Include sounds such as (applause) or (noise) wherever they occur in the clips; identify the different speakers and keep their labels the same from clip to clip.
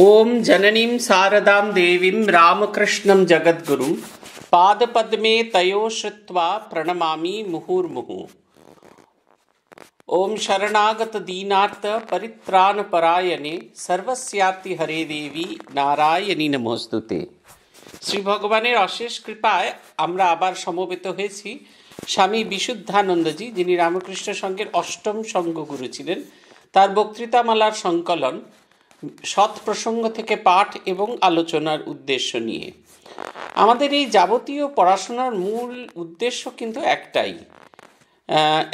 Speaker 1: ఓం జననీం శారదాం దేవీం రామకృష్ణం జగద్గురు పాదపద్మే తయోశ్రుత్వా ప్రణమామి ముహుర్ముహు ఓం శరణాగత దీనార్థ పరిత్రాణ పరాయణే సర్వస్యాతి హరే দেবী নারায়ণী নমস্তুতে শ্রী ভগবানের অশেষ কৃপায় আমরা আবার সমবেত হয়েছি স্বামী বিশুদ্ধানন্দজি যিনি রামকৃষ্ণ সংঘের অষ্টম সংঘ গুরু ছিলেন তার বক্তৃতামালার সংকলন সৎ প্রসঙ্গ থেকে পাঠ এবং আলোচনার উদ্দেশ্য নিয়ে আমাদের এই যাবতীয় পড়াশোনার মূল উদ্দেশ্য কিন্তু একটাই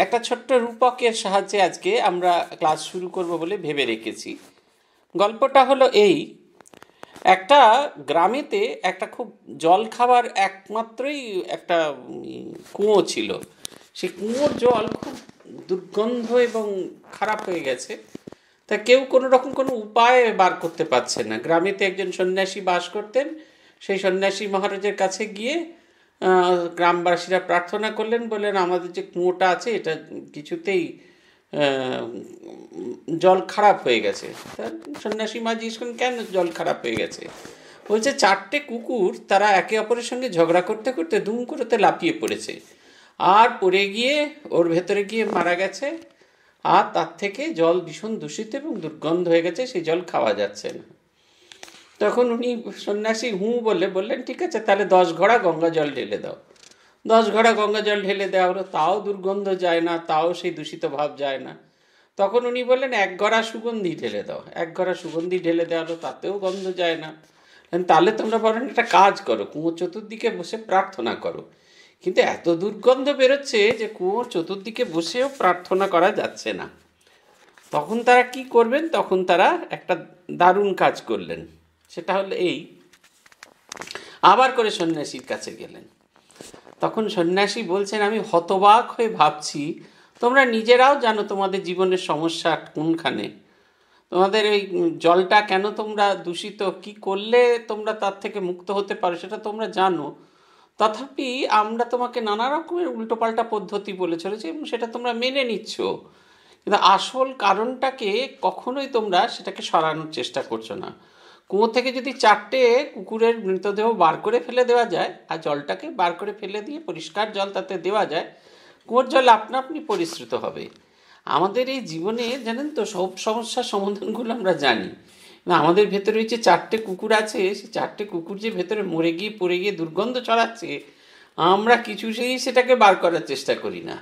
Speaker 1: একটা ছোট্ট রূপকের সাহায্যে আজকে আমরা ক্লাস শুরু করব বলে ভেবে রেখেছি গল্পটা হলো এই একটা গ্রামেতে একটা খুব জল খাবার একমাত্রই একটা কুঁয়ো ছিল সেই কুঁয়োর জল খুব দুর্গন্ধ এবং খারাপ হয়ে গেছে তা কেউ কোনো রকম কোনো উপায় বার করতে পারছে না গ্রামেতে একজন সন্ন্যাসী বাস করতেন সেই সন্ন্যাসী মহারাজের কাছে গিয়ে গ্রামবাসীরা প্রার্থনা করলেন বললেন আমাদের যে কুঁয়োটা আছে এটা কিছুতেই জল খারাপ হয়ে গেছে সন্ন্যাসী মা জিজ্ঞেস করেন কেন জল খারাপ হয়ে গেছে বলছে চারটে কুকুর তারা একে অপরের সঙ্গে ঝগড়া করতে করতে দুম করতে লাফিয়ে পড়েছে আর পড়ে গিয়ে ওর ভেতরে গিয়ে মারা গেছে আর তার থেকে জল ভীষণ দূষিত এবং দুর্গন্ধ হয়ে গেছে সেই জল খাওয়া যাচ্ছে না তখন উনি সন্ন্যাসী হুঁ বলে বললেন ঠিক আছে তাহলে দশ ঘড়া গঙ্গা জল ঢেলে দাও দশ ঘড়া গঙ্গা জল ঢেলে দেওয়া হলো তাও দুর্গন্ধ যায় না তাও সেই দূষিত ভাব যায় না তখন উনি বললেন এক গড়া সুগন্ধি ঢেলে দাও এক গড়া সুগন্ধি ঢেলে দেওয়া হলো তাতেও গন্ধ যায় না তাহলে তোমরা বলেন একটা কাজ করো কুঁয়োর চতুর্দিকে বসে প্রার্থনা করো কিন্তু এত দুর্গন্ধ বেরোচ্ছে যে কুয়োর চতুর্দিকে বসেও প্রার্থনা করা যাচ্ছে না তখন তারা কি করবেন তখন তারা একটা দারুণ কাজ করলেন সেটা হলো এই আবার করে সন্ন্যাসীর কাছে গেলেন তখন সন্ন্যাসী বলছেন আমি হতবাক হয়ে ভাবছি তোমরা নিজেরাও জানো তোমাদের জীবনের সমস্যা কোনখানে তোমাদের ওই জলটা কেন তোমরা দূষিত কি করলে তোমরা তার থেকে মুক্ত হতে পারো সেটা তোমরা জানো তথাপি আমরা তোমাকে নানা রকমের উল্টোপাল্টা পদ্ধতি বলে চলেছি এবং সেটা তোমরা মেনে নিচ্ছ কিন্তু আসল কারণটাকে কখনোই তোমরা সেটাকে সরানোর চেষ্টা করছো না কুয়ো থেকে যদি চারটে কুকুরের মৃতদেহ বার করে ফেলে দেওয়া যায় আর জলটাকে বার করে ফেলে দিয়ে পরিষ্কার জল তাতে দেওয়া যায় কুয়োর জল আপনা আপনি পরিশ্রুত হবে আমাদের এই জীবনে জানেন তো সব সমস্যার সমাধানগুলো আমরা জানি আমাদের ভেতরে যে চারটে কুকুর আছে সে চারটে কুকুর যে ভেতরে মরে গিয়ে পড়ে গিয়ে দুর্গন্ধ ছড়াচ্ছে আমরা কিছু সেই সেটাকে বার করার চেষ্টা করি না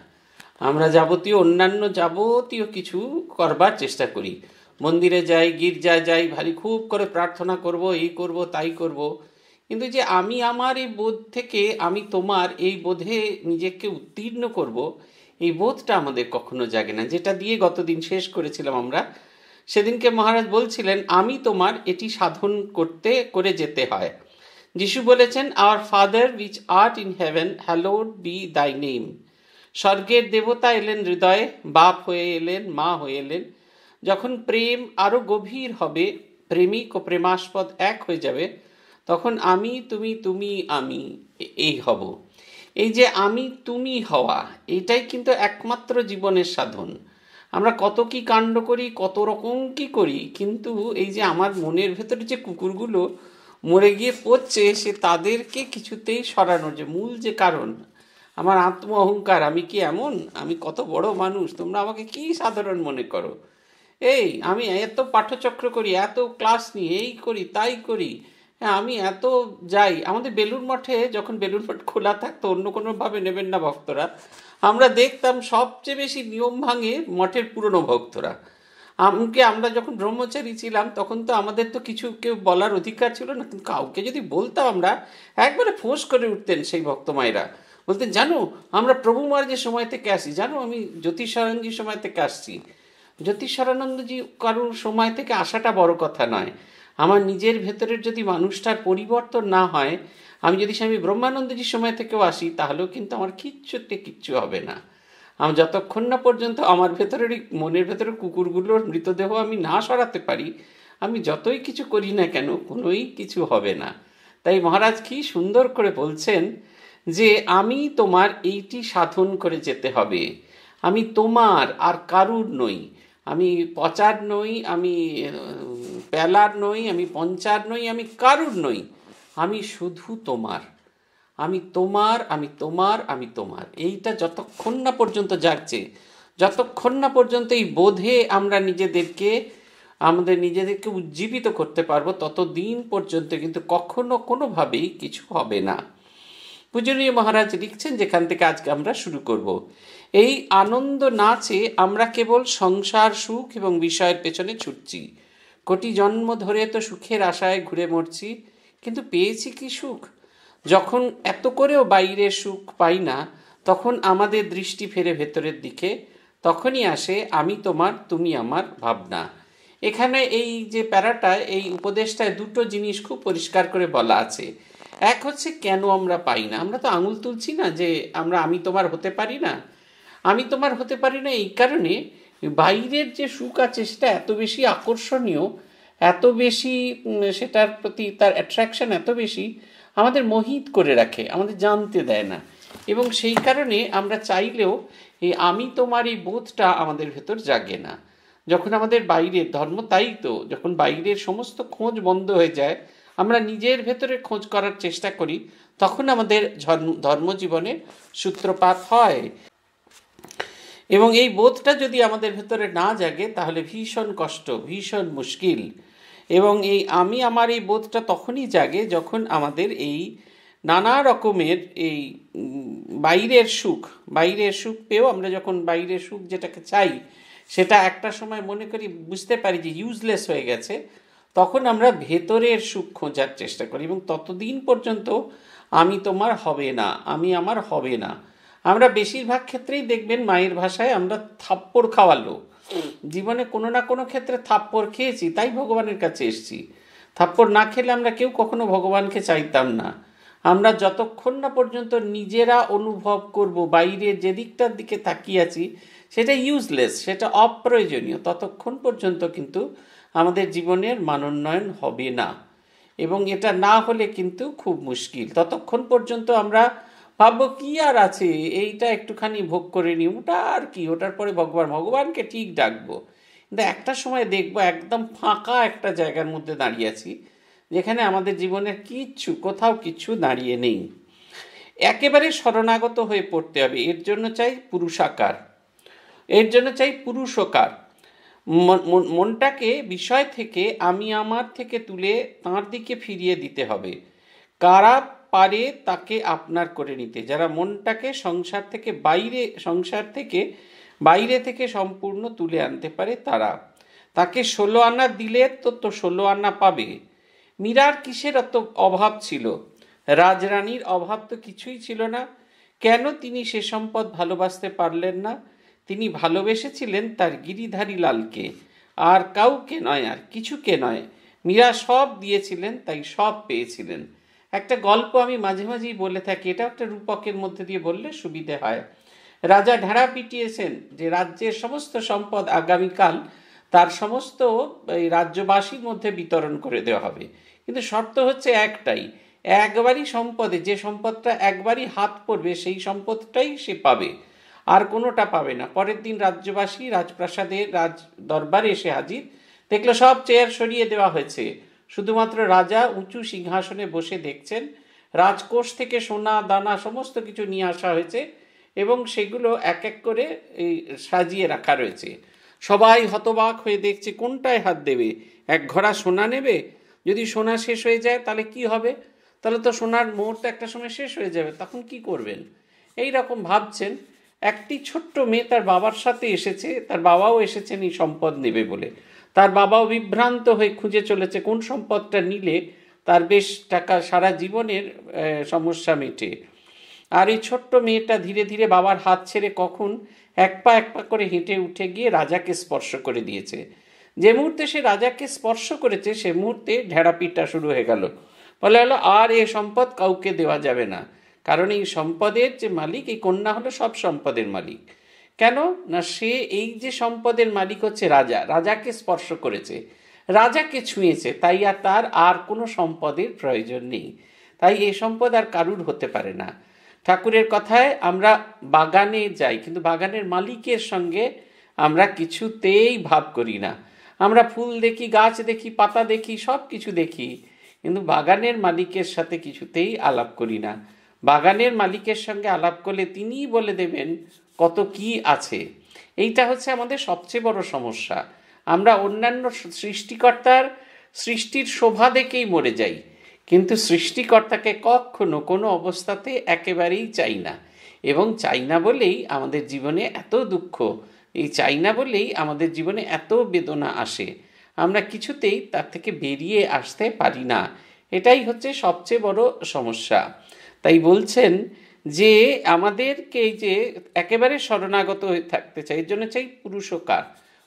Speaker 1: আমরা যাবতীয় অন্যান্য যাবতীয় কিছু করবার চেষ্টা করি মন্দিরে যাই গির্জায় যাই ভারি খুব করে প্রার্থনা করব এই করব তাই করব কিন্তু যে আমি আমার এই বোধ থেকে আমি তোমার এই বোধে নিজেকে উত্তীর্ণ করব এই বোধটা আমাদের কখনো জাগে না যেটা দিয়ে গতদিন শেষ করেছিলাম আমরা সেদিনকে মহারাজ বলছিলেন আমি তোমার এটি সাধন করতে করে যেতে হয় যিশু বলেছেন our father which art in heaven hallowed be thy name স্বর্গের দেবতা এলেন হৃদয়ে বাপ হয়ে এলেন মা হয়ে এলেন যখন প্রেম আরও গভীর হবে প্রেমিক ও প্রেমাস্পদ এক হয়ে যাবে তখন আমি তুমি তুমি আমি এই হব এই যে আমি তুমি হওয়া এটাই কিন্তু একমাত্র জীবনের সাধন আমরা কত কি কাণ্ড করি কত রকম কি করি কিন্তু এই যে আমার মনের ভেতরে যে কুকুরগুলো মরে গিয়ে পড়ছে সে তাদেরকে কিছুতেই সরানোর যে মূল যে কারণ আমার আত্ম অহংকার আমি কি এমন আমি কত বড় মানুষ তোমরা আমাকে কি সাধারণ মনে করো এই আমি এত পাঠ্যচক্র করি এত ক্লাস নিই এই করি তাই করি হ্যাঁ আমি এত যাই আমাদের বেলুর মঠে যখন বেলুর মঠ খোলা থাকতো অন্য কোনোভাবে নেবেন না ভক্তরা আমরা দেখতাম সবচেয়ে বেশি নিয়ম ভাঙে মঠের পুরনো ভক্তরা আমাকে আমরা যখন ব্রহ্মচারী ছিলাম তখন তো আমাদের তো কিছু কেউ বলার অধিকার ছিল না কিন্তু কাউকে যদি বলতাম আমরা একবারে ফোঁস করে উঠতেন সেই ভক্তমায়েরা বলতেন জানো আমরা প্রভু যে সময় থেকে আসি জানো আমি জ্যোতিষারায়ণজির সময় থেকে আসছি জ্যোতিষারানন্দজি কারোর সময় থেকে আসাটা বড় কথা নয় আমার নিজের ভেতরের যদি মানুষটার পরিবর্তন না হয় আমি যদি স্বামী ব্রহ্মানন্দজির সময় থেকেও আসি তাহলেও কিন্তু আমার কিচ্ছুতে কিচ্ছু হবে না আমি যতক্ষণ না পর্যন্ত আমার ভেতরের মনের ভেতরে কুকুরগুলোর মৃতদেহ আমি না সরাতে পারি আমি যতই কিছু করি না কেন কোনোই কিছু হবে না তাই মহারাজ কি সুন্দর করে বলছেন যে আমি তোমার এইটি সাধন করে যেতে হবে আমি তোমার আর কারুর নই আমি পচার নই আমি প্যালার নই আমি পঞ্চার নই আমি কারুর নই আমি শুধু তোমার আমি তোমার আমি তোমার আমি তোমার এইটা যতক্ষণ না পর্যন্ত জাগছে যতক্ষণ না পর্যন্ত এই বোধে আমরা নিজেদেরকে আমাদের নিজেদেরকে উজ্জীবিত করতে পারবো ততদিন পর্যন্ত কিন্তু কখনো কোনোভাবেই কিছু হবে না পূজনীয় মহারাজ লিখছেন যেখান থেকে আজকে আমরা শুরু করব। এই আনন্দ নাচে আমরা কেবল সংসার সুখ এবং বিষয়ের পেছনে ছুটছি কোটি জন্ম ধরে তো সুখের আশায় ঘুরে মরছি কিন্তু পেয়েছি কি সুখ যখন এত করেও বাইরের সুখ পাই না তখন আমাদের দৃষ্টি ফেরে ভেতরের দিকে তখনই আসে আমি তোমার তুমি আমার ভাবনা এখানে এই যে প্যারাটা এই উপদেশটায় দুটো জিনিস খুব পরিষ্কার করে বলা আছে এক হচ্ছে কেন আমরা পাই না আমরা তো আঙুল তুলছি না যে আমরা আমি তোমার হতে পারি না আমি তোমার হতে পারি না এই কারণে বাইরের যে সুখ আছে সেটা এত বেশি আকর্ষণীয় এত বেশি সেটার প্রতি তার অ্যাট্রাকশন এত বেশি আমাদের মোহিত করে রাখে আমাদের জানতে দেয় না এবং সেই কারণে আমরা চাইলেও এই আমি তোমার এই বোধটা আমাদের ভেতর জাগে না যখন আমাদের বাইরের ধর্ম তাই তো যখন বাইরের সমস্ত খোঁজ বন্ধ হয়ে যায় আমরা নিজের ভেতরে খোঁজ করার চেষ্টা করি তখন আমাদের ধর্মজীবনে সূত্রপাত হয় এবং এই বোধটা যদি আমাদের ভেতরে না জাগে তাহলে ভীষণ কষ্ট ভীষণ মুশকিল এবং এই আমি আমার এই বোধটা তখনই জাগে যখন আমাদের এই নানা রকমের এই বাইরের সুখ বাইরের সুখ পেয়েও আমরা যখন বাইরের সুখ যেটাকে চাই সেটা একটা সময় মনে করি বুঝতে পারি যে ইউজলেস হয়ে গেছে তখন আমরা ভেতরের সুখ খোঁজার চেষ্টা করি এবং ততদিন পর্যন্ত আমি তোমার হবে না আমি আমার হবে না আমরা বেশিরভাগ ক্ষেত্রেই দেখবেন মায়ের ভাষায় আমরা থাপ্পড় খাওয়ার লোক জীবনে কোনো না কোনো ক্ষেত্রে থাপ্পড় খেয়েছি তাই ভগবানের কাছে এসছি থাপ্পড় না খেলে আমরা কেউ কখনো ভগবানকে চাইতাম না আমরা যতক্ষণ না পর্যন্ত নিজেরা অনুভব করব বাইরে যে দিকটার দিকে তাকিয়ে আছি সেটা ইউজলেস সেটা অপ্রয়োজনীয় ততক্ষণ পর্যন্ত কিন্তু আমাদের জীবনের মানোন্নয়ন হবে না এবং এটা না হলে কিন্তু খুব মুশকিল ততক্ষণ পর্যন্ত আমরা ভাববো কি আর আছে এইটা একটুখানি ভোগ করে নিই ওটা আর কি ওটার পরে ভগবান ভগবানকে ঠিক ডাকবো কিন্তু একটা সময় দেখবো একদম ফাঁকা একটা জায়গার মধ্যে দাঁড়িয়ে আছি যেখানে আমাদের জীবনের কিচ্ছু কোথাও কিছু দাঁড়িয়ে নেই একেবারে শরণাগত হয়ে পড়তে হবে এর জন্য চাই পুরুষাকার এর জন্য চাই পুরুষকার মনটাকে বিষয় থেকে আমি আমার থেকে তুলে তাঁর দিকে ফিরিয়ে দিতে হবে কারা পারে তাকে আপনার করে নিতে যারা মনটাকে সংসার থেকে বাইরে সংসার থেকে বাইরে থেকে সম্পূর্ণ তুলে আনতে পারে তারা তাকে ষোলো আনা দিলে তো তো ষোলো আনা পাবে মীরার কিসের অত অভাব ছিল রাজরানীর অভাব তো কিছুই ছিল না কেন তিনি সে সম্পদ ভালোবাসতে পারলেন না তিনি ভালোবেসেছিলেন তার গিরিধারী লালকে আর কাউকে নয় আর কিছুকে নয় মীরা সব দিয়েছিলেন তাই সব পেয়েছিলেন একটা গল্প আমি মাঝে মাঝেই বলে থাকি এটা একটা রূপকের মধ্যে দিয়ে বললে সুবিধে হয় রাজা ঢেড়া পিটিয়েছেন যে রাজ্যের সমস্ত সম্পদ আগামীকাল তার সমস্ত রাজ্যবাসীর মধ্যে বিতরণ করে দেওয়া হবে কিন্তু শর্ত হচ্ছে একটাই একবারই সম্পদে যে সম্পদটা একবারই হাত পড়বে সেই সম্পদটাই সে পাবে আর কোনোটা পাবে না পরের দিন রাজ্যবাসী রাজপ্রাসাদে রাজ দরবারে এসে হাজির দেখলো সব চেয়ার সরিয়ে দেওয়া হয়েছে শুধুমাত্র রাজা উঁচু সিংহাসনে বসে দেখছেন রাজকোষ থেকে সোনা দানা সমস্ত কিছু নিয়ে আসা হয়েছে এবং সেগুলো এক এক করে এই সাজিয়ে রাখা রয়েছে সবাই হতবাক হয়ে দেখছে কোনটায় হাত দেবে এক ঘোড়া সোনা নেবে যদি সোনা শেষ হয়ে যায় তাহলে কি হবে তাহলে তো সোনার মুহূর্ত একটা সময় শেষ হয়ে যাবে তখন কি করবেন এই রকম ভাবছেন একটি ছোট্ট মেয়ে তার বাবার সাথে এসেছে তার বাবাও এসেছেন এই সম্পদ নেবে বলে তার বাবাও বিভ্রান্ত হয়ে খুঁজে চলেছে কোন সম্পদটা নিলে তার বেশ টাকা সারা জীবনের সমস্যা মেটে আর এই ছোট্ট মেয়েটা ধীরে ধীরে বাবার হাত ছেড়ে কখন এক পা এক পা করে হেঁটে উঠে গিয়ে রাজাকে স্পর্শ করে দিয়েছে যে মুহূর্তে সে রাজাকে স্পর্শ করেছে সে মুহূর্তে ঢেড়াপিটা শুরু হয়ে গেল বলে হলো আর এ সম্পদ কাউকে দেওয়া যাবে না কারণ এই সম্পদের যে মালিক এই কন্যা হলো সব সম্পদের মালিক কেন না সে এই যে সম্পদের মালিক হচ্ছে রাজা রাজাকে স্পর্শ করেছে রাজাকে ছুঁয়েছে তাই আর তার আর কোনো সম্পদের প্রয়োজন নেই তাই এই সম্পদ আর কারুর হতে পারে না ঠাকুরের কথায় আমরা বাগানে যাই কিন্তু বাগানের মালিকের সঙ্গে আমরা কিছুতেই ভাব করি না আমরা ফুল দেখি গাছ দেখি পাতা দেখি সব কিছু দেখি কিন্তু বাগানের মালিকের সাথে কিছুতেই আলাপ করি না বাগানের মালিকের সঙ্গে আলাপ করলে তিনিই বলে দেবেন কত কি আছে এইটা হচ্ছে আমাদের সবচেয়ে বড় সমস্যা আমরা অন্যান্য সৃষ্টিকর্তার সৃষ্টির শোভা দেখেই মরে যাই কিন্তু সৃষ্টিকর্তাকে কখনো কোনো অবস্থাতে একেবারেই চাই না এবং চাই না বলেই আমাদের জীবনে এত দুঃখ এই চাই না বলেই আমাদের জীবনে এত বেদনা আসে আমরা কিছুতেই তার থেকে বেরিয়ে আসতে পারি না এটাই হচ্ছে সবচেয়ে বড় সমস্যা তাই বলছেন যে আমাদেরকে এই যে একেবারে শরণাগত হয়ে থাকতে চাই এর জন্য চাই পুরুষকার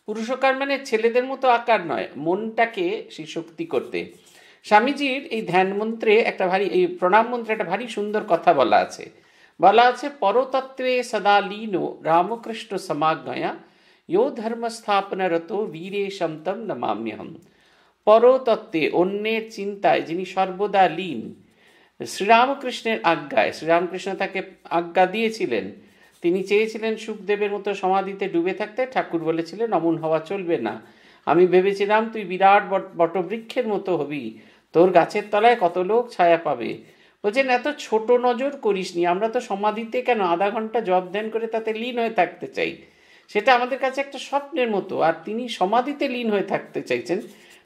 Speaker 1: পুরুষকার মানে ছেলেদের মতো আকার নয় মনটাকে সেই শক্তি করতে স্বামীজির এই ধ্যান মন্ত্রে একটা ভারী এই প্রণাম মন্ত্রে একটা ভারী সুন্দর কথা বলা আছে বলা আছে পরতত্ত্বে সদা লীন রামকৃষ্ণ সমাজ্ঞয়া ইয়ো ধর্ম স্থাপনারত বীরে সন্তম নমাম্যহম পরতত্ত্বে অন্যের চিন্তায় যিনি সর্বদা লীন শ্রীরামকৃষ্ণের আজ্ঞায় শ্রীরামকৃষ্ণ তাকে আজ্ঞা দিয়েছিলেন তিনি চেয়েছিলেন সুখদেবের মতো সমাধিতে ডুবে থাকতে ঠাকুর বলেছিলেন অমন হওয়া চলবে না আমি ভেবেছিলাম তুই বিরাট বটবৃক্ষের মতো হবি তোর গাছের তলায় কত লোক ছায়া পাবে বলছেন এত ছোট নজর করিস নি আমরা তো সমাধিতে কেন আধা ঘন্টা জব ধ্যান করে তাতে লীন হয়ে থাকতে চাই সেটা আমাদের কাছে একটা স্বপ্নের মতো আর তিনি সমাধিতে লীন হয়ে থাকতে চাইছেন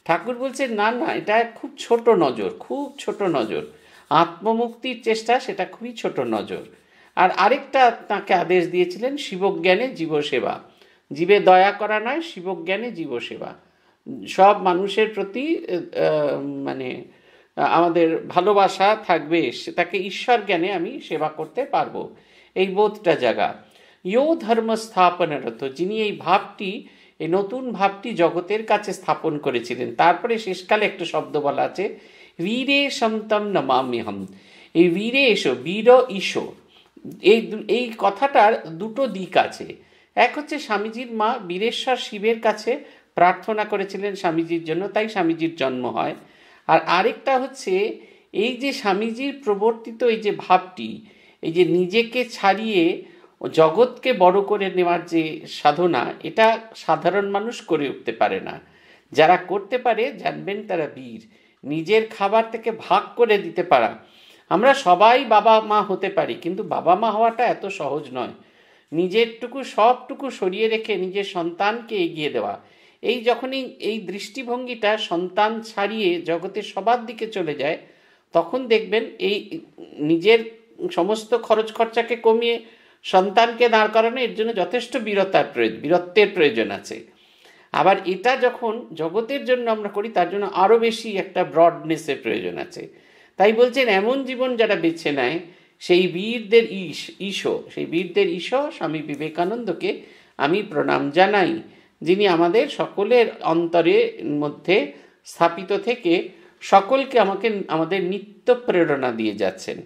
Speaker 1: ঠাকুর বলছেন না না এটা খুব ছোট নজর খুব ছোট নজর আত্মমুক্তির চেষ্টা সেটা খুবই ছোট নজর আর আরেকটা তাঁকে আদেশ দিয়েছিলেন শিবজ্ঞানে জীবসেবা জীবে দয়া করা নয় শিবজ্ঞানে জীবসেবা সব মানুষের প্রতি মানে আমাদের ভালোবাসা থাকবে তাকে ঈশ্বর জ্ঞানে আমি সেবা করতে পারবো এই বোধটা জাগা ইয় ধর্ম স্থাপনারত যিনি এই ভাবটি এই নতুন ভাবটি জগতের কাছে স্থাপন করেছিলেন তারপরে শেষকালে একটা শব্দ বলা আছে বীরেশম তম নমাম্যহম এই বীরেশ বীর ঈশ এই এই কথাটার দুটো দিক আছে এক হচ্ছে স্বামীজির মা বীরেশ্বর শিবের কাছে প্রার্থনা করেছিলেন স্বামীজির জন্য তাই স্বামীজির জন্ম হয় আর আরেকটা হচ্ছে এই যে স্বামীজির প্রবর্তিত এই যে ভাবটি এই যে নিজেকে ছাড়িয়ে জগৎকে বড় করে নেওয়ার যে সাধনা এটা সাধারণ মানুষ করে উঠতে পারে না যারা করতে পারে জানবেন তারা বীর নিজের খাবার থেকে ভাগ করে দিতে পারা আমরা সবাই বাবা মা হতে পারি কিন্তু বাবা মা হওয়াটা এত সহজ নয় নিজেরটুকু সবটুকু সরিয়ে রেখে নিজের সন্তানকে এগিয়ে দেওয়া এই যখনই এই দৃষ্টিভঙ্গিটা সন্তান ছাড়িয়ে জগতে সবার দিকে চলে যায় তখন দেখবেন এই নিজের সমস্ত খরচ খরচাকে কমিয়ে সন্তানকে দাঁড় করানো এর জন্য যথেষ্ট বীরতার প্রয়োজন বীরত্বের প্রয়োজন আছে আবার এটা যখন জগতের জন্য আমরা করি তার জন্য আরও বেশি একটা ব্রডনেসের প্রয়োজন আছে তাই বলছেন এমন জীবন যারা বেছে নেয় সেই বীরদের ঈশ ঈশ সেই বীরদের ঈশ স্বামী বিবেকানন্দকে আমি প্রণাম জানাই যিনি আমাদের সকলের অন্তরের মধ্যে স্থাপিত থেকে সকলকে আমাকে আমাদের নিত্য প্রেরণা দিয়ে যাচ্ছেন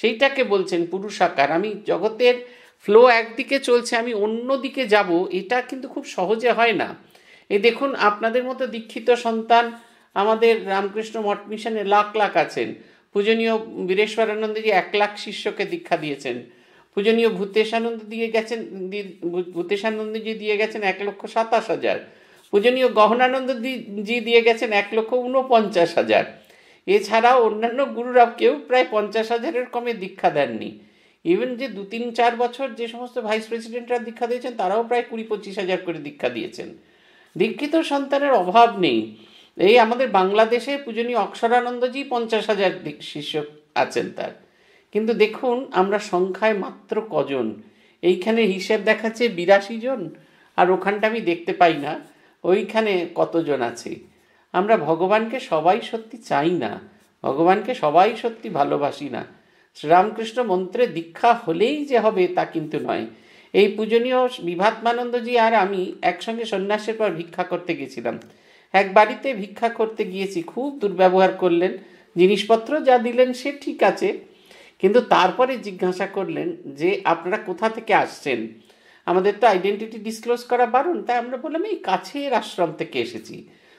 Speaker 1: সেইটাকে বলছেন পুরুষাকার আমি জগতের ফ্লো একদিকে চলছে আমি অন্য দিকে যাব এটা কিন্তু খুব সহজে হয় না এই দেখুন আপনাদের মতো দীক্ষিত সন্তান আমাদের রামকৃষ্ণ মঠ মিশনে লাখ লাখ আছেন পূজনীয় বীরেশ্বরানন্দজি এক লাখ শিষ্যকে দীক্ষা দিয়েছেন পূজনীয় ভূতেশানন্দ দিয়ে গেছেন ভূতেশানন্দজি দিয়ে গেছেন এক লক্ষ সাতাশ হাজার পূজনীয় গহনানন্দজি দিয়ে গেছেন এক লক্ষ উনপঞ্চাশ হাজার এছাড়াও অন্যান্য গুরুরা কেউ প্রায় পঞ্চাশ হাজারের কমে দীক্ষা দেননি ইভেন যে দু তিন চার বছর যে সমস্ত ভাইস প্রেসিডেন্টরা দীক্ষা দিয়েছেন তারাও প্রায় কুড়ি পঁচিশ হাজার করে দীক্ষা দিয়েছেন দীক্ষিত সন্তানের অভাব নেই এই আমাদের বাংলাদেশে পূজনীয় অক্ষরানন্দজি পঞ্চাশ হাজার শিষ্য আছেন তার কিন্তু দেখুন আমরা সংখ্যায় মাত্র কজন এইখানে হিসেব দেখাচ্ছে বিরাশি জন আর ওখানটা আমি দেখতে পাই না ওইখানে কতজন আছে আমরা ভগবানকে সবাই সত্যি চাই না ভগবানকে সবাই সত্যি ভালোবাসি না শ্রীরামকৃষ্ণ মন্ত্রে দীক্ষা হলেই যে হবে তা কিন্তু নয় এই পূজনীয় বিভাতমানন্দজি আর আমি একসঙ্গে সন্ন্যাসের পর ভিক্ষা করতে গেছিলাম এক বাড়িতে ভিক্ষা করতে গিয়েছি খুব দুর্ব্যবহার করলেন জিনিসপত্র যা দিলেন সে ঠিক আছে কিন্তু তারপরে জিজ্ঞাসা করলেন যে আপনারা কোথা থেকে আসছেন আমাদের তো আইডেন্টিটি ডিসক্লোজ করা বারণ তাই আমরা বললাম এই কাছের আশ্রম থেকে এসেছি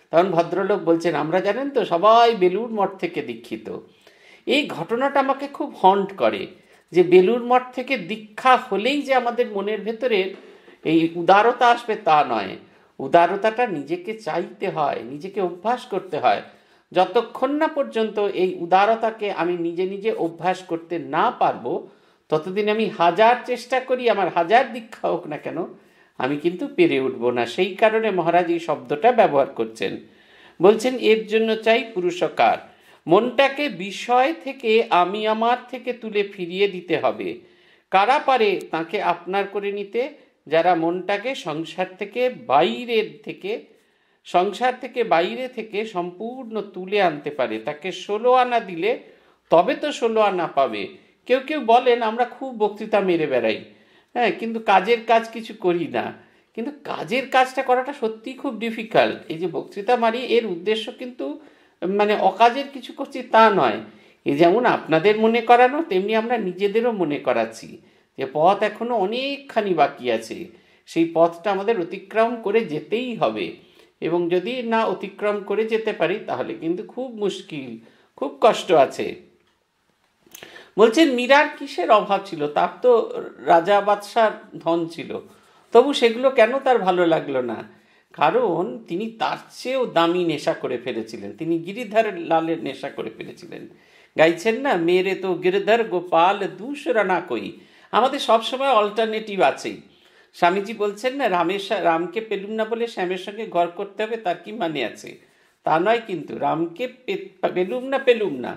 Speaker 1: তখন ভদ্রলোক বলছেন আমরা জানেন তো সবাই বেলুর মঠ থেকে দীক্ষিত এই ঘটনাটা আমাকে খুব হন্ট করে যে বেলুর মঠ থেকে দীক্ষা হলেই যে আমাদের মনের ভেতরের এই উদারতা আসবে তা নয় উদারতাটা নিজেকে চাইতে হয় নিজেকে অভ্যাস করতে হয় যতক্ষণ না পর্যন্ত এই উদারতাকে আমি নিজে নিজে অভ্যাস করতে না পারবো ততদিন আমি হাজার চেষ্টা করি আমার হাজার দীক্ষা হোক না কেন আমি কিন্তু পেরে উঠবো না সেই কারণে মহারাজ এই শব্দটা ব্যবহার করছেন বলছেন এর জন্য চাই পুরুষকার মনটাকে বিষয় থেকে আমি আমার থেকে তুলে ফিরিয়ে দিতে হবে কারা পারে তাকে আপনার করে নিতে যারা মনটাকে সংসার থেকে বাইরের থেকে সংসার থেকে বাইরে থেকে সম্পূর্ণ তুলে আনতে পারে তাকে ষোলো আনা দিলে তবে তো ষোলো আনা পাবে কেউ কেউ বলেন আমরা খুব বক্তৃতা মেরে বেড়াই হ্যাঁ কিন্তু কাজের কাজ কিছু করি না কিন্তু কাজের কাজটা করাটা সত্যিই খুব ডিফিকাল্ট এই যে বক্তৃতা মারি এর উদ্দেশ্য কিন্তু মানে অকাজের কিছু করছি তা নয় এ যেমন আপনাদের মনে করানো তেমনি আমরা নিজেদেরও মনে করাচ্ছি যে পথ এখনও অনেকখানি বাকি আছে সেই পথটা আমাদের অতিক্রম করে যেতেই হবে এবং যদি না অতিক্রম করে যেতে পারি তাহলে কিন্তু খুব মুশকিল খুব কষ্ট আছে বলছেন মীরার কিসের অভাব ছিল তার তো রাজা বাদশার ধন ছিল তবু সেগুলো কেন তার ভালো লাগলো না কারণ তিনি তার চেয়েও দামি নেশা করে ফেলেছিলেন তিনি গিরিধার লালের নেশা করে ফেলেছিলেন গাইছেন না মেরে তো গিরিধার গোপাল দুসরা না কই আমাদের সবসময় অল্টারনেটিভ আছেই স্বামীজি বলছেন না রামের রামকে পেলুম না বলে শ্যামের সঙ্গে ঘর করতে হবে তার কি মানে আছে তা নয় কিন্তু রামকে পেলুম না পেলুম না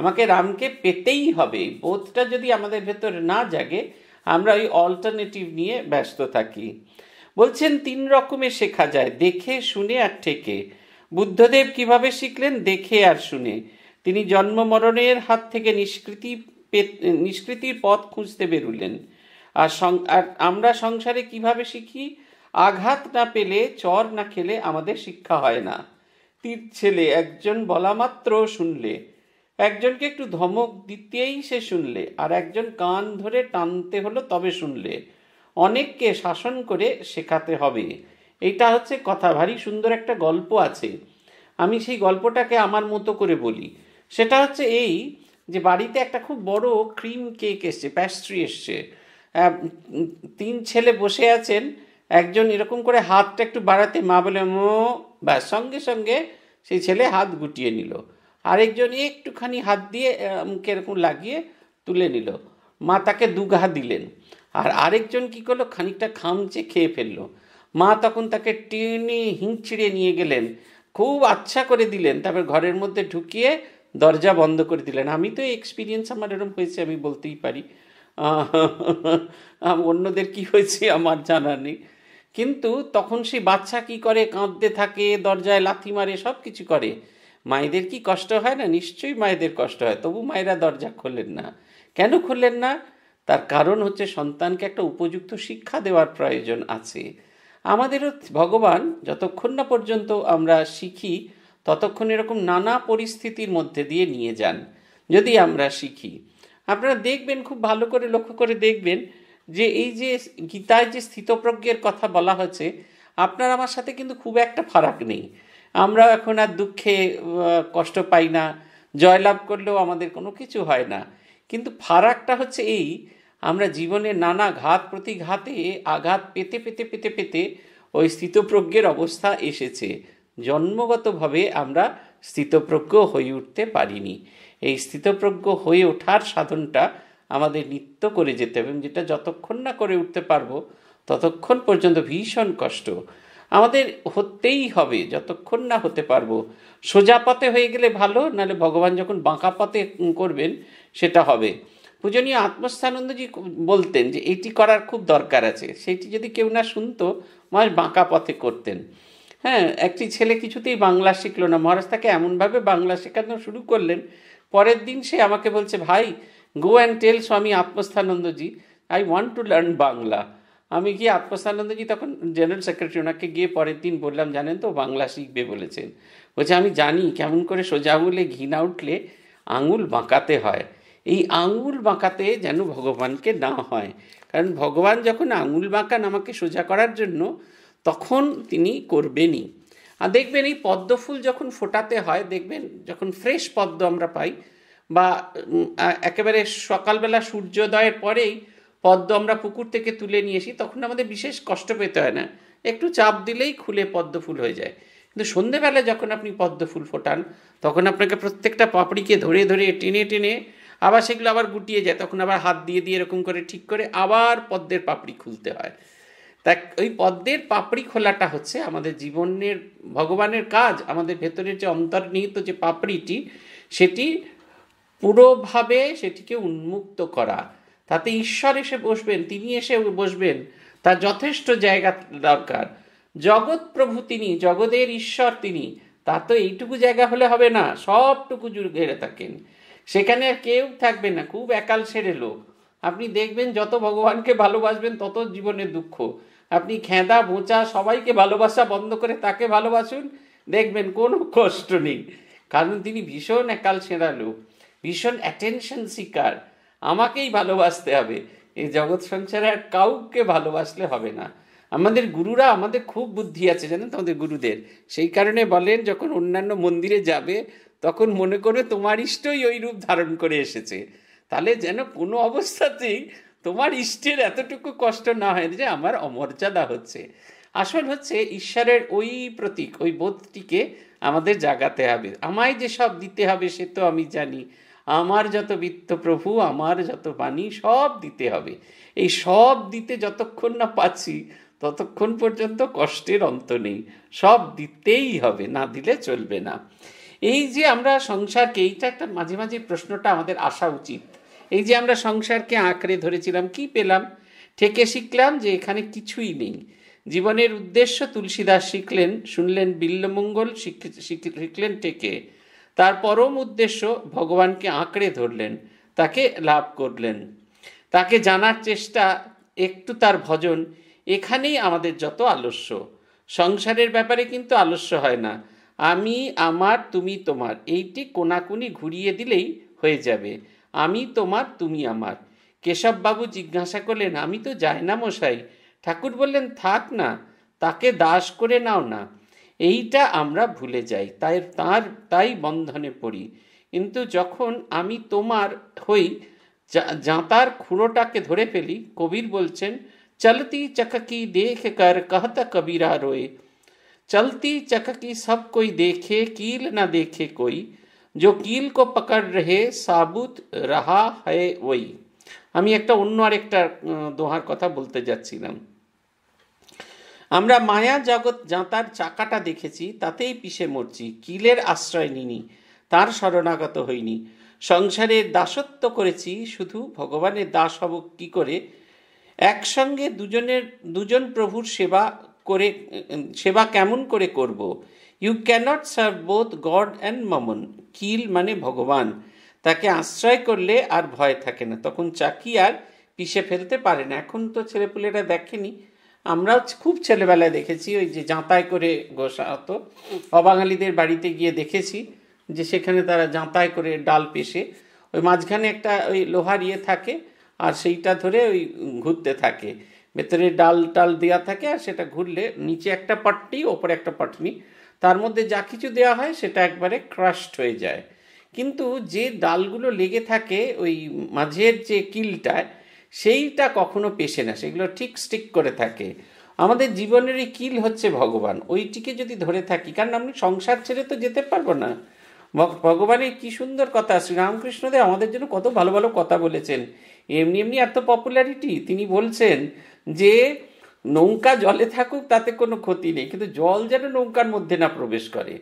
Speaker 1: আমাকে রামকে পেতেই হবে বোধটা যদি আমাদের ভেতরে না জাগে আমরা ওই অল্টারনেটিভ নিয়ে ব্যস্ত থাকি বলছেন তিন রকমের শেখা যায় দেখে শুনে আর ঠেকে বুদ্ধদেব কিভাবে শিখলেন দেখে আর শুনে তিনি জন্ম মরণের হাত থেকে নিষ্কৃতি নিষ্কৃতির পথ খুঁজতে বেরুলেন আর আর আমরা সংসারে কিভাবে শিখি আঘাত না পেলে চর না খেলে আমাদের শিক্ষা হয় না তীর ছেলে একজন বলা মাত্র শুনলে একজনকে একটু ধমক দিতেই সে শুনলে আর একজন কান ধরে টানতে হলো তবে শুনলে অনেককে শাসন করে শেখাতে হবে এটা হচ্ছে কথা ভারী সুন্দর একটা গল্প আছে আমি সেই গল্পটাকে আমার মতো করে বলি সেটা হচ্ছে এই যে বাড়িতে একটা খুব বড় ক্রিম কেক এসছে প্যাস্ট্রি এসছে তিন ছেলে বসে আছেন একজন এরকম করে হাতটা একটু বাড়াতে মা বলে মো ব্যাস সঙ্গে সঙ্গে সেই ছেলে হাত গুটিয়ে নিল আরেকজন একটুখানি হাত দিয়ে এরকম লাগিয়ে তুলে নিল মা তাকে দুঘা দিলেন আর আরেকজন কি করলো খানিকটা খামচে খেয়ে ফেললো মা তখন তাকে টেনে হিঁচড়ে নিয়ে গেলেন খুব আচ্ছা করে দিলেন তারপর ঘরের মধ্যে ঢুকিয়ে দরজা বন্ধ করে দিলেন আমি তো এক্সপিরিয়েন্স আমার এরকম হয়েছে আমি বলতেই পারি অন্যদের কি হয়েছে আমার জানা নেই কিন্তু তখন সেই বাচ্চা কি করে কাঁদতে থাকে দরজায় লাথি মারে সব কিছু করে মায়েদের কি কষ্ট হয় না নিশ্চয়ই মায়েদের কষ্ট হয় তবু মায়েরা দরজা খোলেন না কেন খুললেন না তার কারণ হচ্ছে সন্তানকে একটা উপযুক্ত শিক্ষা দেওয়ার প্রয়োজন আছে আমাদেরও ভগবান যতক্ষণ না পর্যন্ত আমরা শিখি ততক্ষণ এরকম নানা পরিস্থিতির মধ্যে দিয়ে নিয়ে যান যদি আমরা শিখি আপনারা দেখবেন খুব ভালো করে লক্ষ্য করে দেখবেন যে এই যে গীতায় যে স্থিতপ্রজ্ঞের কথা বলা হয়েছে আপনার আমার সাথে কিন্তু খুব একটা ফারাক নেই আমরা এখন আর দুঃখে কষ্ট পাই না জয়লাভ করলেও আমাদের কোনো কিছু হয় না কিন্তু ফারাকটা হচ্ছে এই আমরা জীবনে নানা ঘাত প্রতিঘাতে আঘাত পেতে পেতে পেতে পেতে ওই স্থিতপ্রজ্ঞের অবস্থা এসেছে জন্মগতভাবে আমরা স্থিতপ্রজ্ঞ হয়ে উঠতে পারিনি এই স্থিতপ্রজ্ঞ হয়ে ওঠার সাধনটা আমাদের নিত্য করে যেতে হবে যেটা যতক্ষণ না করে উঠতে পারবো ততক্ষণ পর্যন্ত ভীষণ কষ্ট আমাদের হতেই হবে যতক্ষণ না হতে পারবো সোজা পথে হয়ে গেলে ভালো নাহলে ভগবান যখন বাঁকা পথে করবেন সেটা হবে পূজনীয় আত্মস্থানন্দজি বলতেন যে এটি করার খুব দরকার আছে সেটি যদি কেউ না শুনতো মহারাজ বাঁকা পথে করতেন হ্যাঁ একটি ছেলে কিছুতেই বাংলা শিখলো না মহারাজ তাকে এমনভাবে বাংলা শেখানো শুরু করলেন পরের দিন সে আমাকে বলছে ভাই গো and tell Swami Atmasthanandaji I want to learn Bangla আমি গিয়ে আত্মস্থানন্দজি তখন জেনারেল সেক্রেটারি ওনাকে গিয়ে পরের দিন বললাম জানেন তো বাংলা শিখবে বলেছেন বলছে আমি জানি কেমন করে সোজা আঙুলে ঘি না উঠলে আঙুল বাঁকাতে হয় এই আঙুল বাঁকাতে যেন ভগবানকে না হয় কারণ ভগবান যখন আঙুল বাঁকান আমাকে সোজা করার জন্য তখন তিনি করবেনই আর দেখবেন এই পদ্মফুল যখন ফোটাতে হয় দেখবেন যখন ফ্রেশ পদ্ম আমরা পাই বা একেবারে সকালবেলা সূর্যোদয়ের পরেই পদ্ম আমরা পুকুর থেকে তুলে নিয়ে আসি তখন আমাদের বিশেষ কষ্ট পেতে হয় না একটু চাপ দিলেই খুলে পদ্মফুল হয়ে যায় কিন্তু সন্ধেবেলা যখন আপনি পদ্মফুল ফোটান তখন আপনাকে প্রত্যেকটা পাপড়িকে ধরে ধরে টেনে টেনে আবার সেগুলো আবার গুটিয়ে যায় তখন আবার হাত দিয়ে দিয়ে এরকম করে ঠিক করে আবার পদ্মের পাপড়ি খুলতে হয় তা ওই পদ্মের পাপড়ি খোলাটা হচ্ছে আমাদের জীবনের ভগবানের কাজ আমাদের ভেতরের যে অন্তর্নিহিত যে পাপড়িটি সেটি পুরোভাবে সেটিকে উন্মুক্ত করা তাতে ঈশ্বর এসে বসবেন তিনি এসে বসবেন তার যথেষ্ট জায়গা দরকার জগৎ প্রভু তিনি জগতের ঈশ্বর তিনি তা তো এইটুকু জায়গা হলে হবে না সবটুকু জুড়ে ঘেরে থাকেন সেখানে আর কেউ থাকবে না খুব একাল সেরে লোক আপনি দেখবেন যত ভগবানকে ভালোবাসবেন তত জীবনের দুঃখ আপনি খেঁদা মোচা সবাইকে ভালোবাসা বন্ধ করে তাকে ভালোবাসুন দেখবেন কোনো কষ্ট নেই কারণ তিনি ভীষণ একাল সেরা লোক ভীষণ অ্যাটেনশন শিকার আমাকেই ভালোবাসতে হবে এই জগৎ সংসারে আর কাউকে ভালোবাসলে হবে না আমাদের গুরুরা আমাদের খুব বুদ্ধি আছে জানেন তোমাদের গুরুদের সেই কারণে বলেন যখন অন্যান্য মন্দিরে যাবে তখন মনে করে তোমার ইষ্টই ওই রূপ ধারণ করে এসেছে তাহলে যেন কোনো অবস্থাতেই তোমার ইষ্টের এতটুকু কষ্ট না হয় যে আমার অমর্যাদা হচ্ছে আসল হচ্ছে ঈশ্বরের ওই প্রতীক ওই বোধটিকে আমাদের জাগাতে হবে আমায় যে সব দিতে হবে সে তো আমি জানি আমার যত বিত্ত প্রভু আমার যত বাণী সব দিতে হবে এই সব দিতে যতক্ষণ না পাচ্ছি ততক্ষণ পর্যন্ত কষ্টের অন্ত নেই সব দিতেই হবে না দিলে চলবে না এই যে আমরা সংসারকে এইটা একটা মাঝে মাঝে প্রশ্নটা আমাদের আসা উচিত এই যে আমরা সংসারকে আঁকড়ে ধরেছিলাম কি পেলাম ঠেকে শিখলাম যে এখানে কিছুই নেই জীবনের উদ্দেশ্য তুলসীদাস শিখলেন শুনলেন বিল্লমঙ্গল শিখলেন ঠেকে তার পরম উদ্দেশ্য ভগবানকে আঁকড়ে ধরলেন তাকে লাভ করলেন তাকে জানার চেষ্টা একটু তার ভজন এখানেই আমাদের যত আলস্য সংসারের ব্যাপারে কিন্তু আলস্য হয় না আমি আমার তুমি তোমার এইটি কোনাকুনি ঘুরিয়ে দিলেই হয়ে যাবে আমি তোমার তুমি আমার কেশববাবু জিজ্ঞাসা করলেন আমি তো যাই না মশাই ঠাকুর বললেন থাক না তাকে দাস করে নাও না এইটা আমরা ভুলে যাই তাই তার তাই বন্ধনে পড়ি কিন্তু যখন আমি তোমার হই জাঁতার খুঁড়োটাকে ধরে ফেলি কবির বলছেন চলতি চককি দেখ কর কহতা কবিরা রয়ে चलती की सब कोई देखे कील न देखे कोई जो কিল কো पकड़ रहे সাবুত রাহা है ওই আমি একটা অন্য আরেকটা দোহার কথা বলতে যাচ্ছিলাম আমরা মায়া জগৎ যাঁতার চাকাটা দেখেছি তাতেই পিষে মরছি কিলের আশ্রয় নিনি তার শরণাগত হইনি সংসারে দাসত্ব করেছি শুধু ভগবানের দাস হব কি করে একসঙ্গে দুজনের দুজন প্রভুর সেবা করে সেবা কেমন করে করব you cannot serve both God and mammon কিল মানে ভগবান তাকে আশ্রয় করলে আর ভয় থাকে না তখন চাকি আর পিষে ফেলতে পারে না এখন তো ছেলেপুলেরা দেখেনি আমরাও খুব ছেলেবেলায় দেখেছি ওই যে জাঁতায় করে গোসা হতো অবাঙালিদের বাড়িতে গিয়ে দেখেছি যে সেখানে তারা জাঁতায় করে ডাল পেশে ওই মাঝখানে একটা ওই লোহার ইয়ে থাকে আর সেইটা ধরে ওই ঘুরতে থাকে ভেতরে ডাল টাল দেওয়া থাকে আর সেটা ঘুরলে নিচে একটা পাটনি ওপরে একটা পাটনি তার মধ্যে যা কিছু দেওয়া হয় সেটা একবারে ক্রাশড হয়ে যায় কিন্তু যে ডালগুলো লেগে থাকে ওই মাঝের যে কিলটায় সেইটা কখনো পেশে না সেগুলো ঠিক স্টিক করে থাকে আমাদের জীবনের এই কিল হচ্ছে ভগবান ওইটিকে যদি ধরে থাকি কারণ আমি সংসার ছেড়ে তো যেতে পারবো না ভগবানের কি সুন্দর কথা শ্রীরামকৃষ্ণদেব আমাদের জন্য কত ভালো ভালো কথা বলেছেন এমনি এমনি এত পপুলারিটি তিনি বলছেন যে নৌকা জলে থাকুক তাতে কোনো ক্ষতি নেই কিন্তু জল যেন নৌকার মধ্যে না প্রবেশ করে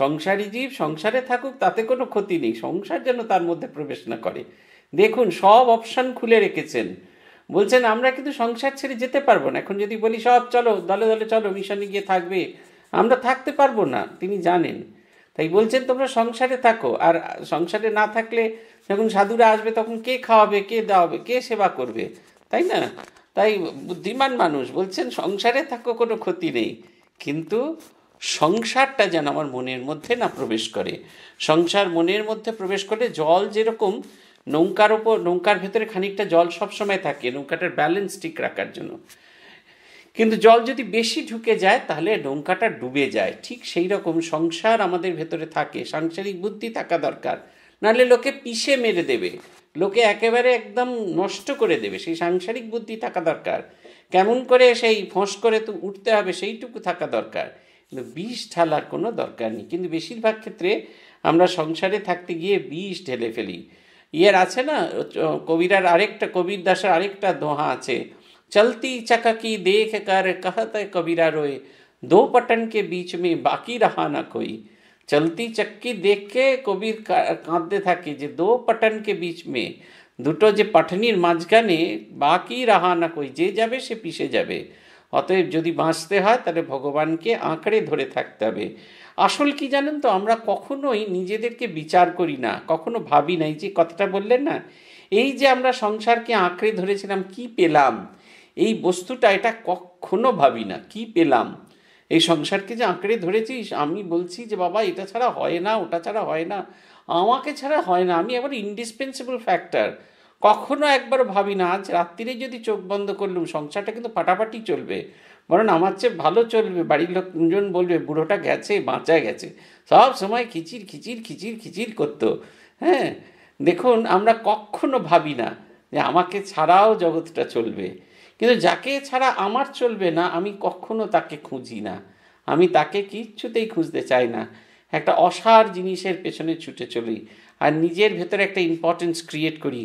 Speaker 1: সংসারী জীব সংসারে থাকুক তাতে কোনো ক্ষতি নেই সংসার যেন তার মধ্যে প্রবেশ না করে দেখুন সব অপশান খুলে রেখেছেন বলছেন আমরা কিন্তু সংসার ছেড়ে যেতে পারবো না এখন যদি বলি সব চলো দলে দলে চলো মিশনে গিয়ে থাকবে আমরা থাকতে পারবো না তিনি জানেন তাই বলছেন তোমরা সংসারে থাকো আর সংসারে না থাকলে যখন সাধুরা আসবে তখন কে খাওয়াবে কে দেওয়াবে কে সেবা করবে তাই না তাই বুদ্ধিমান মানুষ বলছেন সংসারে থাকো কোনো ক্ষতি নেই কিন্তু সংসারটা যেন আমার মনের মধ্যে না প্রবেশ করে সংসার মনের মধ্যে প্রবেশ করে জল যেরকম নৌকার ওপর নৌকার ভেতরে খানিকটা জল সবসময় থাকে নৌকাটার ব্যালেন্স ঠিক রাখার জন্য কিন্তু জল যদি বেশি ঢুকে যায় তাহলে নৌকাটা ডুবে যায় ঠিক সেই রকম সংসার আমাদের ভেতরে থাকে সাংসারিক বুদ্ধি থাকা দরকার নাহলে লোকে পিষে মেরে দেবে লোকে একেবারে একদম নষ্ট করে দেবে সেই সাংসারিক বুদ্ধি থাকা দরকার কেমন করে সেই ফোঁস করে তো উঠতে হবে সেইটুকু থাকা দরকার কিন্তু বিষ ঢালার কোনো দরকার নেই কিন্তু বেশিরভাগ ক্ষেত্রে আমরা সংসারে থাকতে গিয়ে বিষ ঢেলে ফেলি ইয়ের আছে না কবিরার আরেকটা কবির দাসের আরেকটা দোহা আছে চলতি চাকাকি দেখ কার কাহাতে কবিরা রোয়ে দো পটনকে কে বীচ মে বাকি রাহা না কই চলতি চক্কি দেখে কবির কাঁদতে থাকে যে দো পাটানকে বিচ মে দুটো যে পাঠনির মাঝখানে বাকি রাহা না কই যে যাবে সে পিষে যাবে অতএব যদি বাঁচতে হয় তাহলে ভগবানকে আঁকড়ে ধরে থাকতে হবে আসল কি জানেন তো আমরা কখনোই নিজেদেরকে বিচার করি না কখনো ভাবি নাই যে কথাটা বললেন না এই যে আমরা সংসারকে আঁকড়ে ধরেছিলাম কি পেলাম এই বস্তুটা এটা কখনো ভাবি না কি পেলাম এই সংসারকে যে আঁকড়ে ধরেছিস আমি বলছি যে বাবা এটা ছাড়া হয় না ওটা ছাড়া হয় না আমাকে ছাড়া হয় না আমি একবার ইনডিসপেন্সেবল ফ্যাক্টর কখনো একবার ভাবি না আজ রাত্রিরে যদি চোখ বন্ধ করলুম সংসারটা কিন্তু ফাটাফাটি চলবে বরং আমার চেয়ে ভালো চলবে বাড়ির লোকজন বলবে বুড়োটা গেছে বাঁচা গেছে সব সময় খিচির খিচির খিচির খিচির করতো হ্যাঁ দেখুন আমরা কখনো ভাবি না যে আমাকে ছাড়াও জগৎটা চলবে কিন্তু যাকে ছাড়া আমার চলবে না আমি কখনো তাকে খুঁজি না আমি তাকে কিচ্ছুতেই খুঁজতে চাই না একটা অসার জিনিসের পেছনে ছুটে চলি আর নিজের ভেতরে একটা ইম্পর্টেন্স ক্রিয়েট করি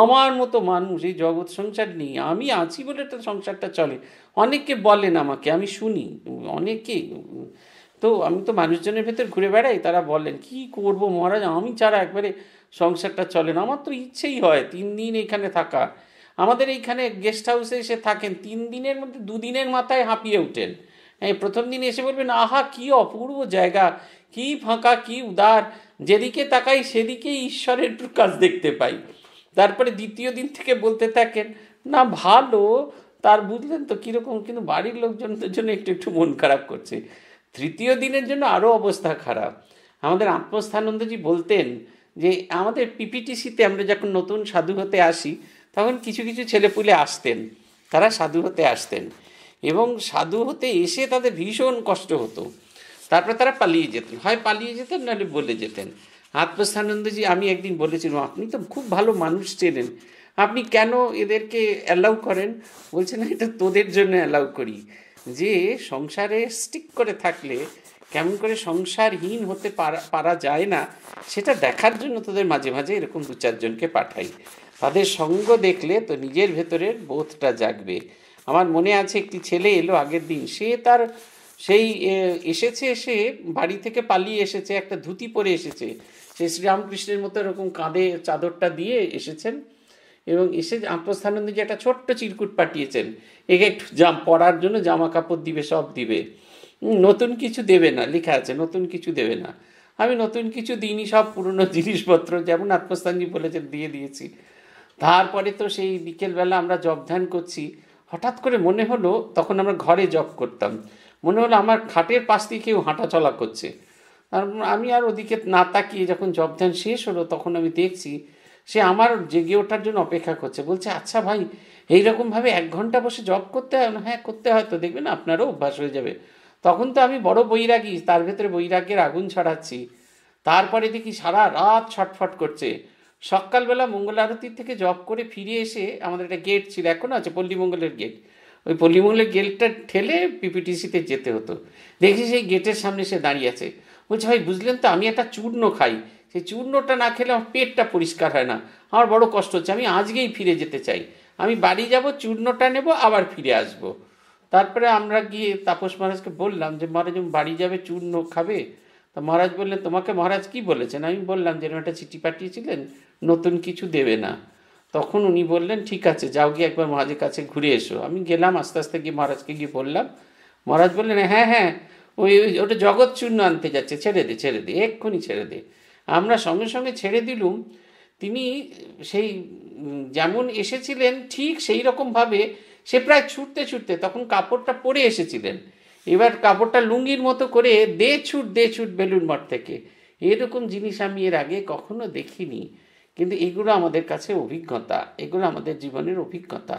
Speaker 1: আমার মতো মানুষ এই জগৎ সংসার নেই আমি আছি বলে তো সংসারটা চলে অনেকে বলেন আমাকে আমি শুনি অনেকে তো আমি তো মানুষজনের ভেতর ঘুরে বেড়াই তারা বলেন কি করব মহারাজ আমি ছাড়া একবারে সংসারটা চলে না আমার তো ইচ্ছেই হয় তিন দিন এখানে থাকা আমাদের এইখানে গেস্ট হাউসে এসে থাকেন তিন দিনের মধ্যে দুদিনের মাথায় হাঁপিয়ে ওঠেন হ্যাঁ, প্রথম দিন এসে বলবেন আহা কি অপূর্ব জায়গা কি ফাঁকা কি উদার যেদিকে তাকাই সেদিকে ঈশ্বরের প্রকাশ দেখতে পাই তারপরে দ্বিতীয় দিন থেকে বলতে থাকেন না ভালো তার বুঝলেন তো কীরকম কিন্তু বাড়ির লোকজনদের জন্য একটু একটু মন খারাপ করছে তৃতীয় দিনের জন্য আরও অবস্থা খারাপ আমাদের আত্মস্থানন্দজি বলতেন যে আমাদের পিপিটিসিতে আমরা যখন নতুন সাধু হতে আসি তখন কিছু কিছু ছেলেপুলে আসতেন তারা সাধু হতে আসতেন এবং সাধু হতে এসে তাদের ভীষণ কষ্ট হতো তারপরে তারা পালিয়ে যেতেন হয় পালিয়ে যেতেন নাহলে বলে যেতেন আত্মস্থানন্দজি আমি একদিন বলেছিলাম আপনি তো খুব ভালো মানুষ চেনেন আপনি কেন এদেরকে অ্যালাউ করেন বলছেন এটা তোদের জন্য অ্যালাউ করি যে সংসারে স্টিক করে থাকলে কেমন করে সংসারহীন হতে পারা পারা যায় না সেটা দেখার জন্য তোদের মাঝে মাঝে এরকম দু চারজনকে পাঠাই তাদের সঙ্গ দেখলে তো নিজের ভেতরের বোধটা জাগবে আমার মনে আছে একটি ছেলে এলো আগের দিন সে তার সেই এসেছে এসে বাড়ি থেকে পালিয়ে এসেছে একটা ধুতি পরে এসেছে সে শ্রীরামকৃষ্ণের মতো এরকম কাঁধে চাদরটা দিয়ে এসেছেন এবং এসে আত্মস্থানন্দ যে একটা ছোট্ট চিরকুট পাঠিয়েছেন একে একটু জাম পরার জন্য জামা কাপড় দিবে সব দিবে নতুন কিছু দেবে না লেখা আছে নতুন কিছু দেবে না আমি নতুন কিছু দিইনি সব পুরনো জিনিসপত্র যেমন আত্মস্থানজি বলেছেন দিয়ে দিয়েছি তারপরে তো সেই বিকেলবেলা আমরা জব ধ্যান করছি হঠাৎ করে মনে হলো তখন আমরা ঘরে জব করতাম মনে হলো আমার খাটের পাশ দিয়ে কেউ হাঁটা চলা করছে আর আমি আর ওদিকে না তাকিয়ে যখন জব ধ্যান শেষ হলো তখন আমি দেখছি সে আমার জেগে ওঠার জন্য অপেক্ষা করছে বলছে আচ্ছা ভাই এইরকমভাবে এক ঘন্টা বসে জব করতে হয় হ্যাঁ করতে হয় তো দেখবেন আপনারও অভ্যাস হয়ে যাবে তখন তো আমি বড় বৈরাগী তার ভেতরে বৈরাগ্যের আগুন ছড়াচ্ছি তারপরে দেখি সারা রাত ছটফট করছে সকালবেলা মঙ্গল আরতির থেকে জব করে ফিরে এসে আমাদের একটা গেট ছিল এখনও আছে পল্লীমঙ্গলের গেট ওই পল্লীমঙ্গলের গেটটা ঠেলে পিপিটিসিতে যেতে হতো দেখি সেই গেটের সামনে সে দাঁড়িয়ে আছে বলছে ভাই বুঝলেন তো আমি একটা চূর্ণ খাই সেই চূর্ণটা না খেলে আমার পেটটা পরিষ্কার হয় না আমার বড় কষ্ট হচ্ছে আমি আজকেই ফিরে যেতে চাই আমি বাড়ি যাব চূর্ণটা নেব আবার ফিরে আসব তারপরে আমরা গিয়ে তাপস মহারাজকে বললাম যে মহারাজ বাড়ি যাবে চূর্ণ খাবে তা মহারাজ বললেন তোমাকে মহারাজ কি বলেছেন আমি বললাম যে একটা চিঠি পাঠিয়েছিলেন নতুন কিছু দেবে না তখন উনি বললেন ঠিক আছে যাও গিয়ে একবার মহারাজের কাছে ঘুরে এসো আমি গেলাম আস্তে আস্তে গিয়ে মহারাজকে গিয়ে বললাম মহারাজ বললেন হ্যাঁ হ্যাঁ ওই ওটা জগৎ চূর্ণ আনতে যাচ্ছে ছেড়ে দে ছেড়ে দে এক্ষুনি ছেড়ে দে আমরা সঙ্গে সঙ্গে ছেড়ে দিলুম তিনি সেই যেমন এসেছিলেন ঠিক সেই রকমভাবে সে প্রায় ছুটতে ছুটতে তখন কাপড়টা পরে এসেছিলেন এবার কাপড়টা লুঙ্গির মতো করে দে ছুট দে ছুট বেলুন মঠ থেকে এরকম জিনিস আমি এর আগে কখনো দেখিনি কিন্তু এগুলো আমাদের কাছে অভিজ্ঞতা এগুলো আমাদের জীবনের অভিজ্ঞতা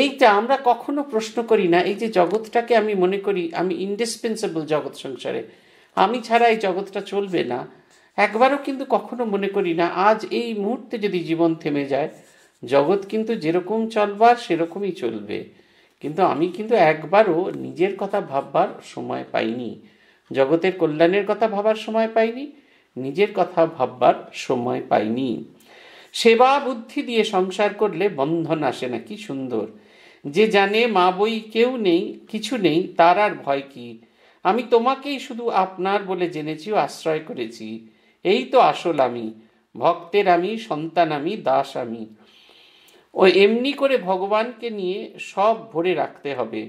Speaker 1: এইটা আমরা কখনো প্রশ্ন করি না এই যে জগৎটাকে আমি মনে করি আমি ইন্ডিসপেন্সেবল জগৎ সংসারে আমি ছাড়া এই জগৎটা চলবে না একবারও কিন্তু কখনো মনে করি না আজ এই মুহূর্তে যদি জীবন থেমে যায় জগৎ কিন্তু যেরকম চলবার সেরকমই চলবে কিন্তু আমি কিন্তু একবারও নিজের কথা ভাববার সময় পাইনি জগতের কল্যাণের কথা ভাবার সময় পাইনি নিজের কথা ভাববার সময় পাইনি সেবা বুদ্ধি দিয়ে সংসার করলে বন্ধন আসে না কি সুন্দর যে জানে মা বই কেউ নেই কিছু নেই তার আর ভয় কি আমি তোমাকেই শুধু আপনার বলে জেনেছি ও আশ্রয় করেছি এই তো আসল আমি ভক্তের আমি সন্তান আমি দাস আমি ও এমনি করে ভগবানকে নিয়ে সব ভরে রাখতে হবে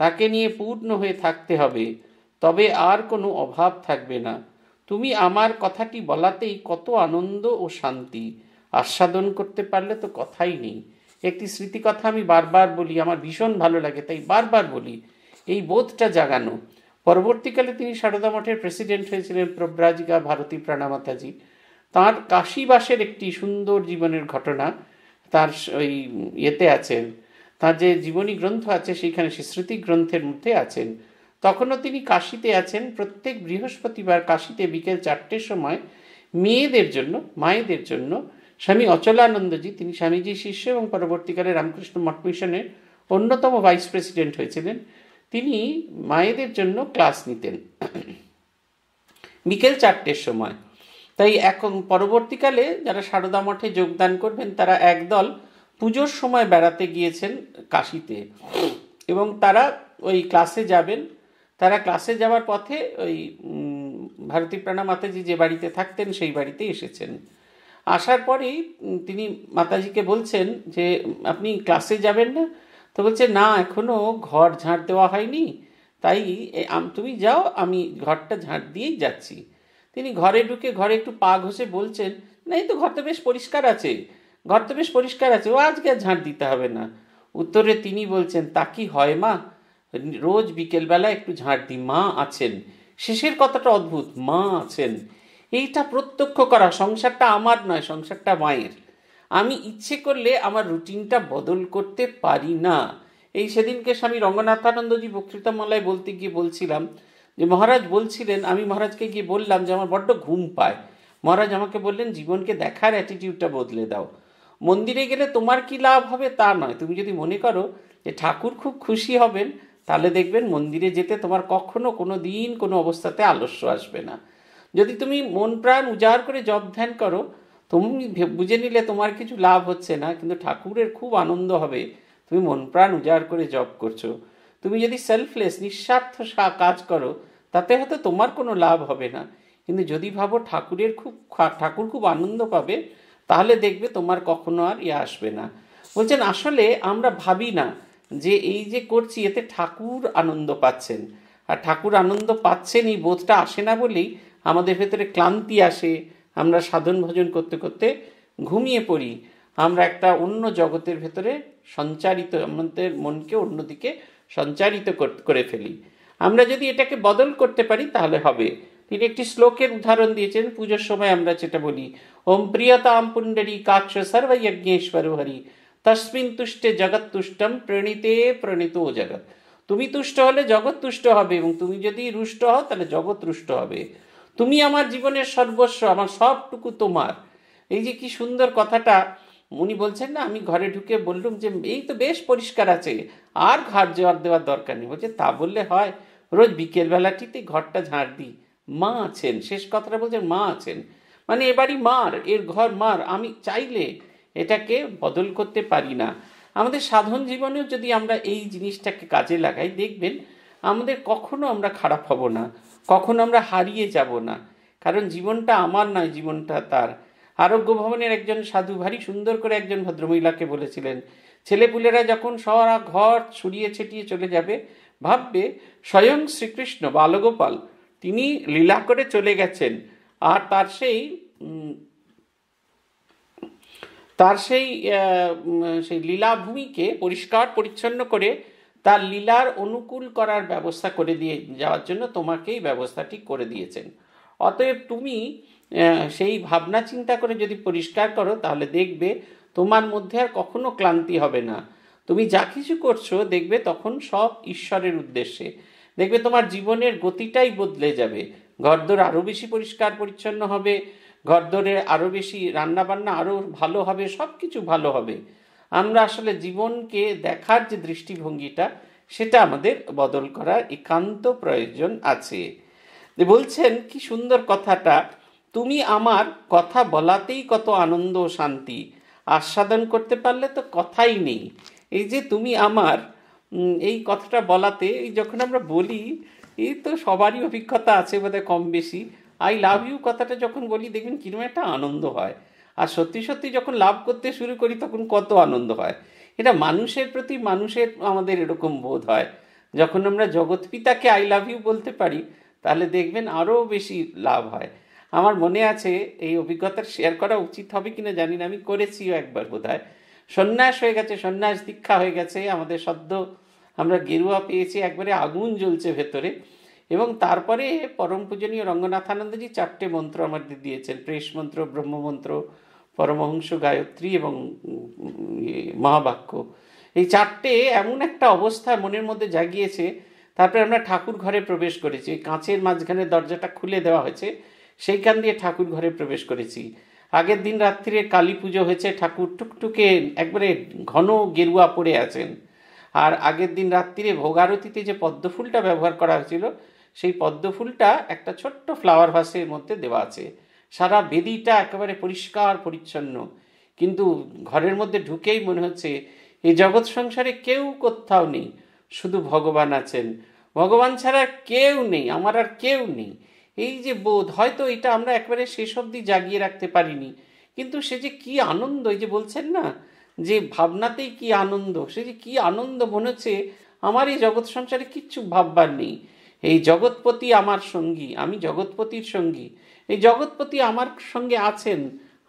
Speaker 1: তাকে নিয়ে পূর্ণ হয়ে থাকতে হবে তবে আর কোনো অভাব থাকবে না তুমি আমার কথাটি বলাতেই কত আনন্দ ও শান্তি আস্বাদন করতে পারলে তো কথাই নেই একটি স্মৃতিকথা আমি বারবার বলি আমার ভীষণ ভালো লাগে তাই বারবার বলি এই বোধটা জাগানো পরবর্তীকালে তিনি সারদা মঠের প্রেসিডেন্ট হয়েছিলেন প্রব্রাজিকা ভারতী প্রাণামাতাজি তাঁর কাশীবাসের একটি সুন্দর জীবনের ঘটনা তার ওই ইয়েতে আছেন তার যে জীবনী গ্রন্থ আছে সেইখানে সে স্মৃতি গ্রন্থের মধ্যে আছেন তখনও তিনি কাশিতে আছেন প্রত্যেক বৃহস্পতিবার কাশিতে বিকেল চারটের সময় মেয়েদের জন্য মায়েদের জন্য স্বামী অচলানন্দজি তিনি স্বামীজির শিষ্য এবং পরবর্তীকালে রামকৃষ্ণ মঠ মিশনের অন্যতম ভাইস প্রেসিডেন্ট হয়েছিলেন তিনি মায়েদের জন্য ক্লাস নিতেন বিকেল চারটের সময় তাই এখন পরবর্তীকালে যারা সারদা মঠে যোগদান করবেন তারা একদল পুজোর সময় বেড়াতে গিয়েছেন কাশিতে এবং তারা ওই ক্লাসে যাবেন তারা ক্লাসে যাওয়ার পথে ওই ভারতী প্রাণা মাতাজি যে বাড়িতে থাকতেন সেই বাড়িতে এসেছেন আসার পরেই তিনি মাতাজিকে বলছেন যে আপনি ক্লাসে যাবেন না তো বলছে না এখনও ঘর ঝাঁট দেওয়া হয়নি তাই তুমি যাও আমি ঘরটা ঝাঁট দিয়েই যাচ্ছি তিনি ঘরে ঢুকে ঘরে একটু পা ঘষে বলছেন না এই তো ঘর তো বেশ পরিষ্কার আছে ঘর তো বেশ পরিষ্কার আছে ও আজকে আর ঝাঁট দিতে হবে না উত্তরে তিনি বলছেন তা কি হয় মা রোজ বিকেলবেলা একটু ঝাঁট দিই মা আছেন শেষের কথাটা অদ্ভুত মা আছেন এইটা প্রত্যক্ষ করা সংসারটা আমার নয় সংসারটা মায়ের আমি ইচ্ছে করলে আমার রুটিনটা বদল করতে পারি না এই সেদিনকে স্বামী রঙ্গনাথানন্দজি বক্তৃতামালায় বলতে গিয়ে বলছিলাম যে মহারাজ বলছিলেন আমি মহারাজকে গিয়ে বললাম যে আমার বড্ড ঘুম পায় মহারাজ আমাকে বললেন জীবনকে দেখার অ্যাটিটিউডটা বদলে দাও মন্দিরে গেলে তোমার কি লাভ হবে তা নয় তুমি যদি মনে করো যে ঠাকুর খুব খুশি হবেন তাহলে দেখবেন মন্দিরে যেতে তোমার কখনো কোনো দিন কোনো অবস্থাতে আলস্য আসবে না যদি তুমি মন প্রাণ উজাড় করে জব ধ্যান করো তুমি বুঝে নিলে তোমার কিছু লাভ হচ্ছে না কিন্তু ঠাকুরের খুব আনন্দ হবে তুমি মন প্রাণ উজাড় করে জব করছো তুমি যদি সেলফলেস নিঃস্বার্থ কাজ করো তাতে হয়তো তোমার কোনো লাভ হবে না কিন্তু যদি ভাবো ঠাকুরের খুব ঠাকুর খুব আনন্দ পাবে তাহলে দেখবে তোমার কখনো আর ইয়ে আসবে না বলছেন আসলে আমরা ভাবি না যে এই যে করছি এতে ঠাকুর আনন্দ পাচ্ছেন আর ঠাকুর আনন্দ পাচ্ছেন এই বোধটা আসে না বলেই আমাদের ভেতরে ক্লান্তি আসে আমরা সাধন ভজন করতে করতে ঘুমিয়ে পড়ি আমরা একটা অন্য জগতের ভেতরে সঞ্চারিত আমাদের মনকে অন্যদিকে সঞ্চারিত করে ফেলি আমরা যদি এটাকে বদল করতে পারি তাহলে হবে তিনি একটি শ্লোকের উদাহরণ দিয়েছেন পুজোর সময় আমরা যেটা বলি ওম প্রিয়তাম পুণ্ডরী কাক্ষ সর্বযজ্ঞেশ্বর হরি তস্মিন তুষ্টে জগৎ তুষ্টম প্রণীতে প্রণীত ও জগৎ তুমি তুষ্ট হলে জগৎ তুষ্ট হবে এবং তুমি যদি রুষ্ট হও তাহলে জগৎ রুষ্ট হবে তুমি আমার জীবনের সর্বস্ব আমার সবটুকু তোমার এই যে কি সুন্দর কথাটা মুনি বলছেন না আমি ঘরে ঢুকে বললুম যে এই তো বেশ পরিষ্কার আছে আর ঘর জোয়ার দেওয়ার দরকার নেই বলছে তা বললে হয় রোজ বিকেলবেলাটিতে ঘরটা ঝাড় দিই মা আছেন শেষ কথাটা বলছেন মা আছেন মানে এবারই মার এর ঘর মার আমি চাইলে এটাকে বদল করতে পারি না আমাদের সাধন জীবনেও যদি আমরা এই জিনিসটাকে কাজে লাগাই দেখবেন আমাদের কখনো আমরা খারাপ হব না কখনো আমরা হারিয়ে যাব না কারণ জীবনটা আমার নয় জীবনটা তার আরোগ্য ভবনের একজন সাধু ভারী সুন্দর করে একজন ভদ্রমহিলাকে বলেছিলেন ছেলেপুলেরা যখন সরা ঘর ছড়িয়ে ছিটিয়ে চলে যাবে ভাববে স্বয়ং শ্রীকৃষ্ণ বালগোপাল তিনি লীলা করে চলে গেছেন আর তার সেই তার সেই সেই লীলাভূমিকে পরিষ্কার পরিচ্ছন্ন করে তার লীলার অনুকূল করার ব্যবস্থা করে দিয়ে যাওয়ার জন্য তোমাকেই ব্যবস্থাটি করে দিয়েছেন অতএব তুমি সেই ভাবনা চিন্তা করে যদি পরিষ্কার করো তাহলে দেখবে তোমার মধ্যে আর কখনো ক্লান্তি হবে না তুমি যা কিছু করছো দেখবে তখন সব ঈশ্বরের উদ্দেশ্যে দেখবে তোমার জীবনের গতিটাই বদলে যাবে ঘরদোর আরও বেশি পরিষ্কার পরিচ্ছন্ন হবে ঘরদোরের আরও বেশি রান্নাবান্না আরও ভালো হবে সব কিছু ভালো হবে আমরা আসলে জীবনকে দেখার যে দৃষ্টিভঙ্গিটা সেটা আমাদের বদল করার একান্ত প্রয়োজন আছে বলছেন কি সুন্দর কথাটা তুমি আমার কথা বলাতেই কত আনন্দ ও শান্তি আস্বাদন করতে পারলে তো কথাই নেই এই যে তুমি আমার এই কথাটা বলাতে এই যখন আমরা বলি এই তো সবারই অভিজ্ঞতা আছে বোধহয় কম বেশি আই লাভ ইউ কথাটা যখন বলি দেখবেন কীরকম একটা আনন্দ হয় আর সত্যি সত্যি যখন লাভ করতে শুরু করি তখন কত আনন্দ হয় এটা মানুষের প্রতি মানুষের আমাদের এরকম বোধ হয় যখন আমরা জগৎপিতাকে আই লাভ ইউ বলতে পারি তাহলে দেখবেন আরও বেশি লাভ হয় আমার মনে আছে এই অভিজ্ঞতা শেয়ার করা উচিত হবে কিনা জানি না আমি করেছিও একবার বোধ হয় সন্ন্যাস হয়ে গেছে সন্ন্যাস দীক্ষা হয়ে গেছে আমাদের সদ্য আমরা গেরুয়া পেয়েছি একবারে আগুন জ্বলছে ভেতরে এবং তারপরে পরম পূজনীয় রঙ্গনাথানন্দজি চারটে মন্ত্র আমাদের দিয়েছেন প্রেস মন্ত্র ব্রহ্মমন্ত্র পরমহংস গায়ত্রী এবং মহাবাক্য এই চারটে এমন একটা অবস্থা মনের মধ্যে জাগিয়েছে তারপরে আমরা ঠাকুর ঘরে প্রবেশ করেছি কাঁচের মাঝখানে দরজাটা খুলে দেওয়া হয়েছে সেইখান দিয়ে ঠাকুর ঘরে প্রবেশ করেছি আগের দিন রাত্রিরে কালী পুজো হয়েছে ঠাকুর টুকটুকে একবারে ঘন গেরুয়া পড়ে আছেন আর আগের দিন রাত্রিরে ভোগারতিতে যে পদ্ম ফুলটা ব্যবহার করা হয়েছিল সেই পদ্ম ফুলটা একটা ছোট্ট ফ্লাওয়ার ভাসের মধ্যে দেওয়া আছে সারা বেদিটা একেবারে পরিষ্কার পরিচ্ছন্ন কিন্তু ঘরের মধ্যে ঢুকেই মনে হচ্ছে এই জগৎ সংসারে কেউ কোথাও নেই শুধু ভগবান আছেন ভগবান ছাড়া কেউ নেই আমার আর কেউ নেই এই যে বোধ হয়তো এটা আমরা একবারে শেষ অবধি জাগিয়ে রাখতে পারিনি কিন্তু সে যে কি আনন্দ এই যে বলছেন না যে ভাবনাতেই কি আনন্দ সে যে কি আনন্দ মনে হচ্ছে আমার এই জগৎ সংসারে কিচ্ছু ভাববার নেই এই জগৎপতি আমার সঙ্গী আমি জগৎপতির সঙ্গী এই জগৎপতি আমার সঙ্গে আছেন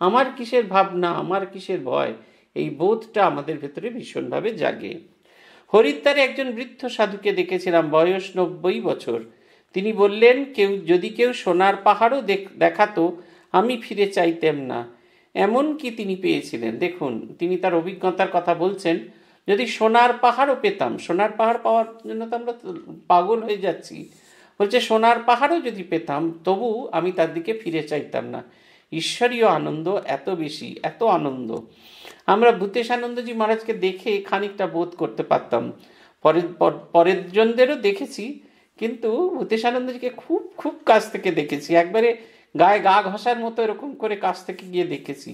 Speaker 1: আমার কিসের ভাবনা আমার কিসের ভয় এই বোধটা আমাদের ভেতরে ভীষণভাবে জাগে হরিদ্বারে একজন বৃদ্ধ সাধুকে দেখেছিলাম বয়স নব্বই বছর তিনি বললেন কেউ যদি কেউ সোনার পাহাড়ও দেখাতো আমি ফিরে চাইতেম না এমন কি তিনি পেয়েছিলেন দেখুন তিনি তার অভিজ্ঞতার কথা বলছেন যদি সোনার পাহাড়ও পেতাম সোনার পাহাড় পাওয়ার জন্য তো আমরা পাগল হয়ে যাচ্ছি বলছে সোনার পাহাড়ও যদি পেতাম তবু আমি তার দিকে ফিরে চাইতাম না ঈশ্বরীয় আনন্দ এত বেশি এত আনন্দ আমরা ভূতেশ আনন্দজি মহারাজকে দেখে খানিকটা বোধ করতে পারতাম পরের পরের জনদেরও দেখেছি কিন্তু মুতেশানন্দজিকে খুব খুব কাছ থেকে দেখেছি একবারে গায়ে গা ঘষার মতো এরকম করে কাছ থেকে গিয়ে দেখেছি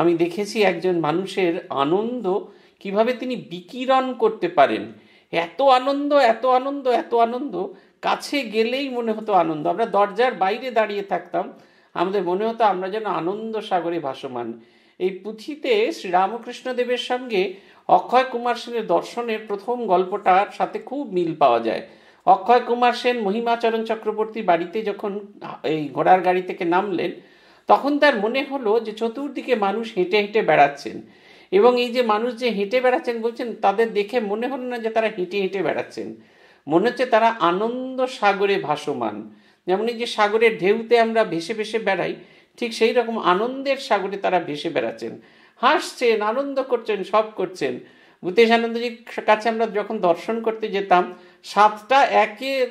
Speaker 1: আমি দেখেছি একজন মানুষের আনন্দ কিভাবে তিনি বিকিরণ করতে পারেন এত আনন্দ এত আনন্দ এত আনন্দ কাছে গেলেই মনে হতো আনন্দ আমরা দরজার বাইরে দাঁড়িয়ে থাকতাম আমাদের মনে হতো আমরা যেন আনন্দ সাগরে ভাসমান এই পুঁথিতে শ্রীরামকৃষ্ণদেবের সঙ্গে অক্ষয় কুমার সেনের দর্শনের প্রথম গল্পটার সাথে খুব মিল পাওয়া যায় অক্ষয় কুমার সেন মহিমাচরণ চক্রবর্তী বাড়িতে যখন এই ঘোড়ার গাড়ি থেকে নামলেন তখন তার মনে হলো যে চতুর্দিকে মানুষ হেঁটে হেঁটে বেড়াচ্ছেন এবং এই যে মানুষ যে হেঁটে বেড়াচ্ছেন বলছেন তাদের দেখে মনে হলো না যে তারা হেঁটে হেঁটে বেড়াচ্ছেন মনে হচ্ছে তারা আনন্দ সাগরে ভাসমান যেমন এই যে সাগরের ঢেউতে আমরা ভেসে ভেসে বেড়াই ঠিক সেই রকম আনন্দের সাগরে তারা ভেসে বেড়াচ্ছেন হাসছেন আনন্দ করছেন সব করছেন ভূতেশ আনন্দজির কাছে আমরা যখন দর্শন করতে যেতাম সাতটা একের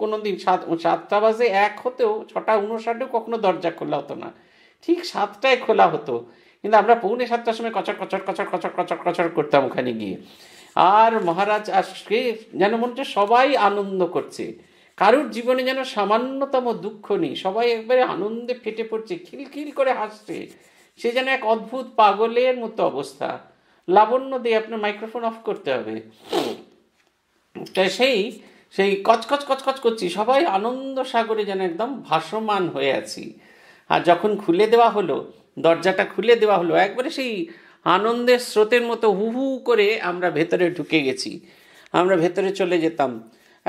Speaker 1: কোনো দিন সাত সাতটা বাজে এক হতেও ছটা উনষাটেও কখনো দরজা খোলা হতো না ঠিক সাতটায় খোলা হতো কিন্তু আমরা পৌনে সাতটার সময় কচর কচর কচর কচর কচর কচর করতাম ওখানে গিয়ে আর মহারাজ আজকে যেন মনটা সবাই আনন্দ করছে কারুর জীবনে যেন সামান্যতম দুঃখ নেই সবাই একবারে আনন্দে ফেটে পড়ছে খিলখিল করে হাসছে সে যেন এক অদ্ভুত পাগলের মতো অবস্থা লাবণ্য দিয়ে আপনার মাইক্রোফোন অফ করতে হবে তাই সেই সেই কচকচ কচকচ করছি সবাই আনন্দ সাগরে যেন একদম ভাসমান হয়ে আছি আর যখন খুলে দেওয়া হলো দরজাটা খুলে দেওয়া হলো একবারে সেই আনন্দের স্রোতের মতো হু হু করে আমরা ভেতরে ঢুকে গেছি আমরা ভেতরে চলে যেতাম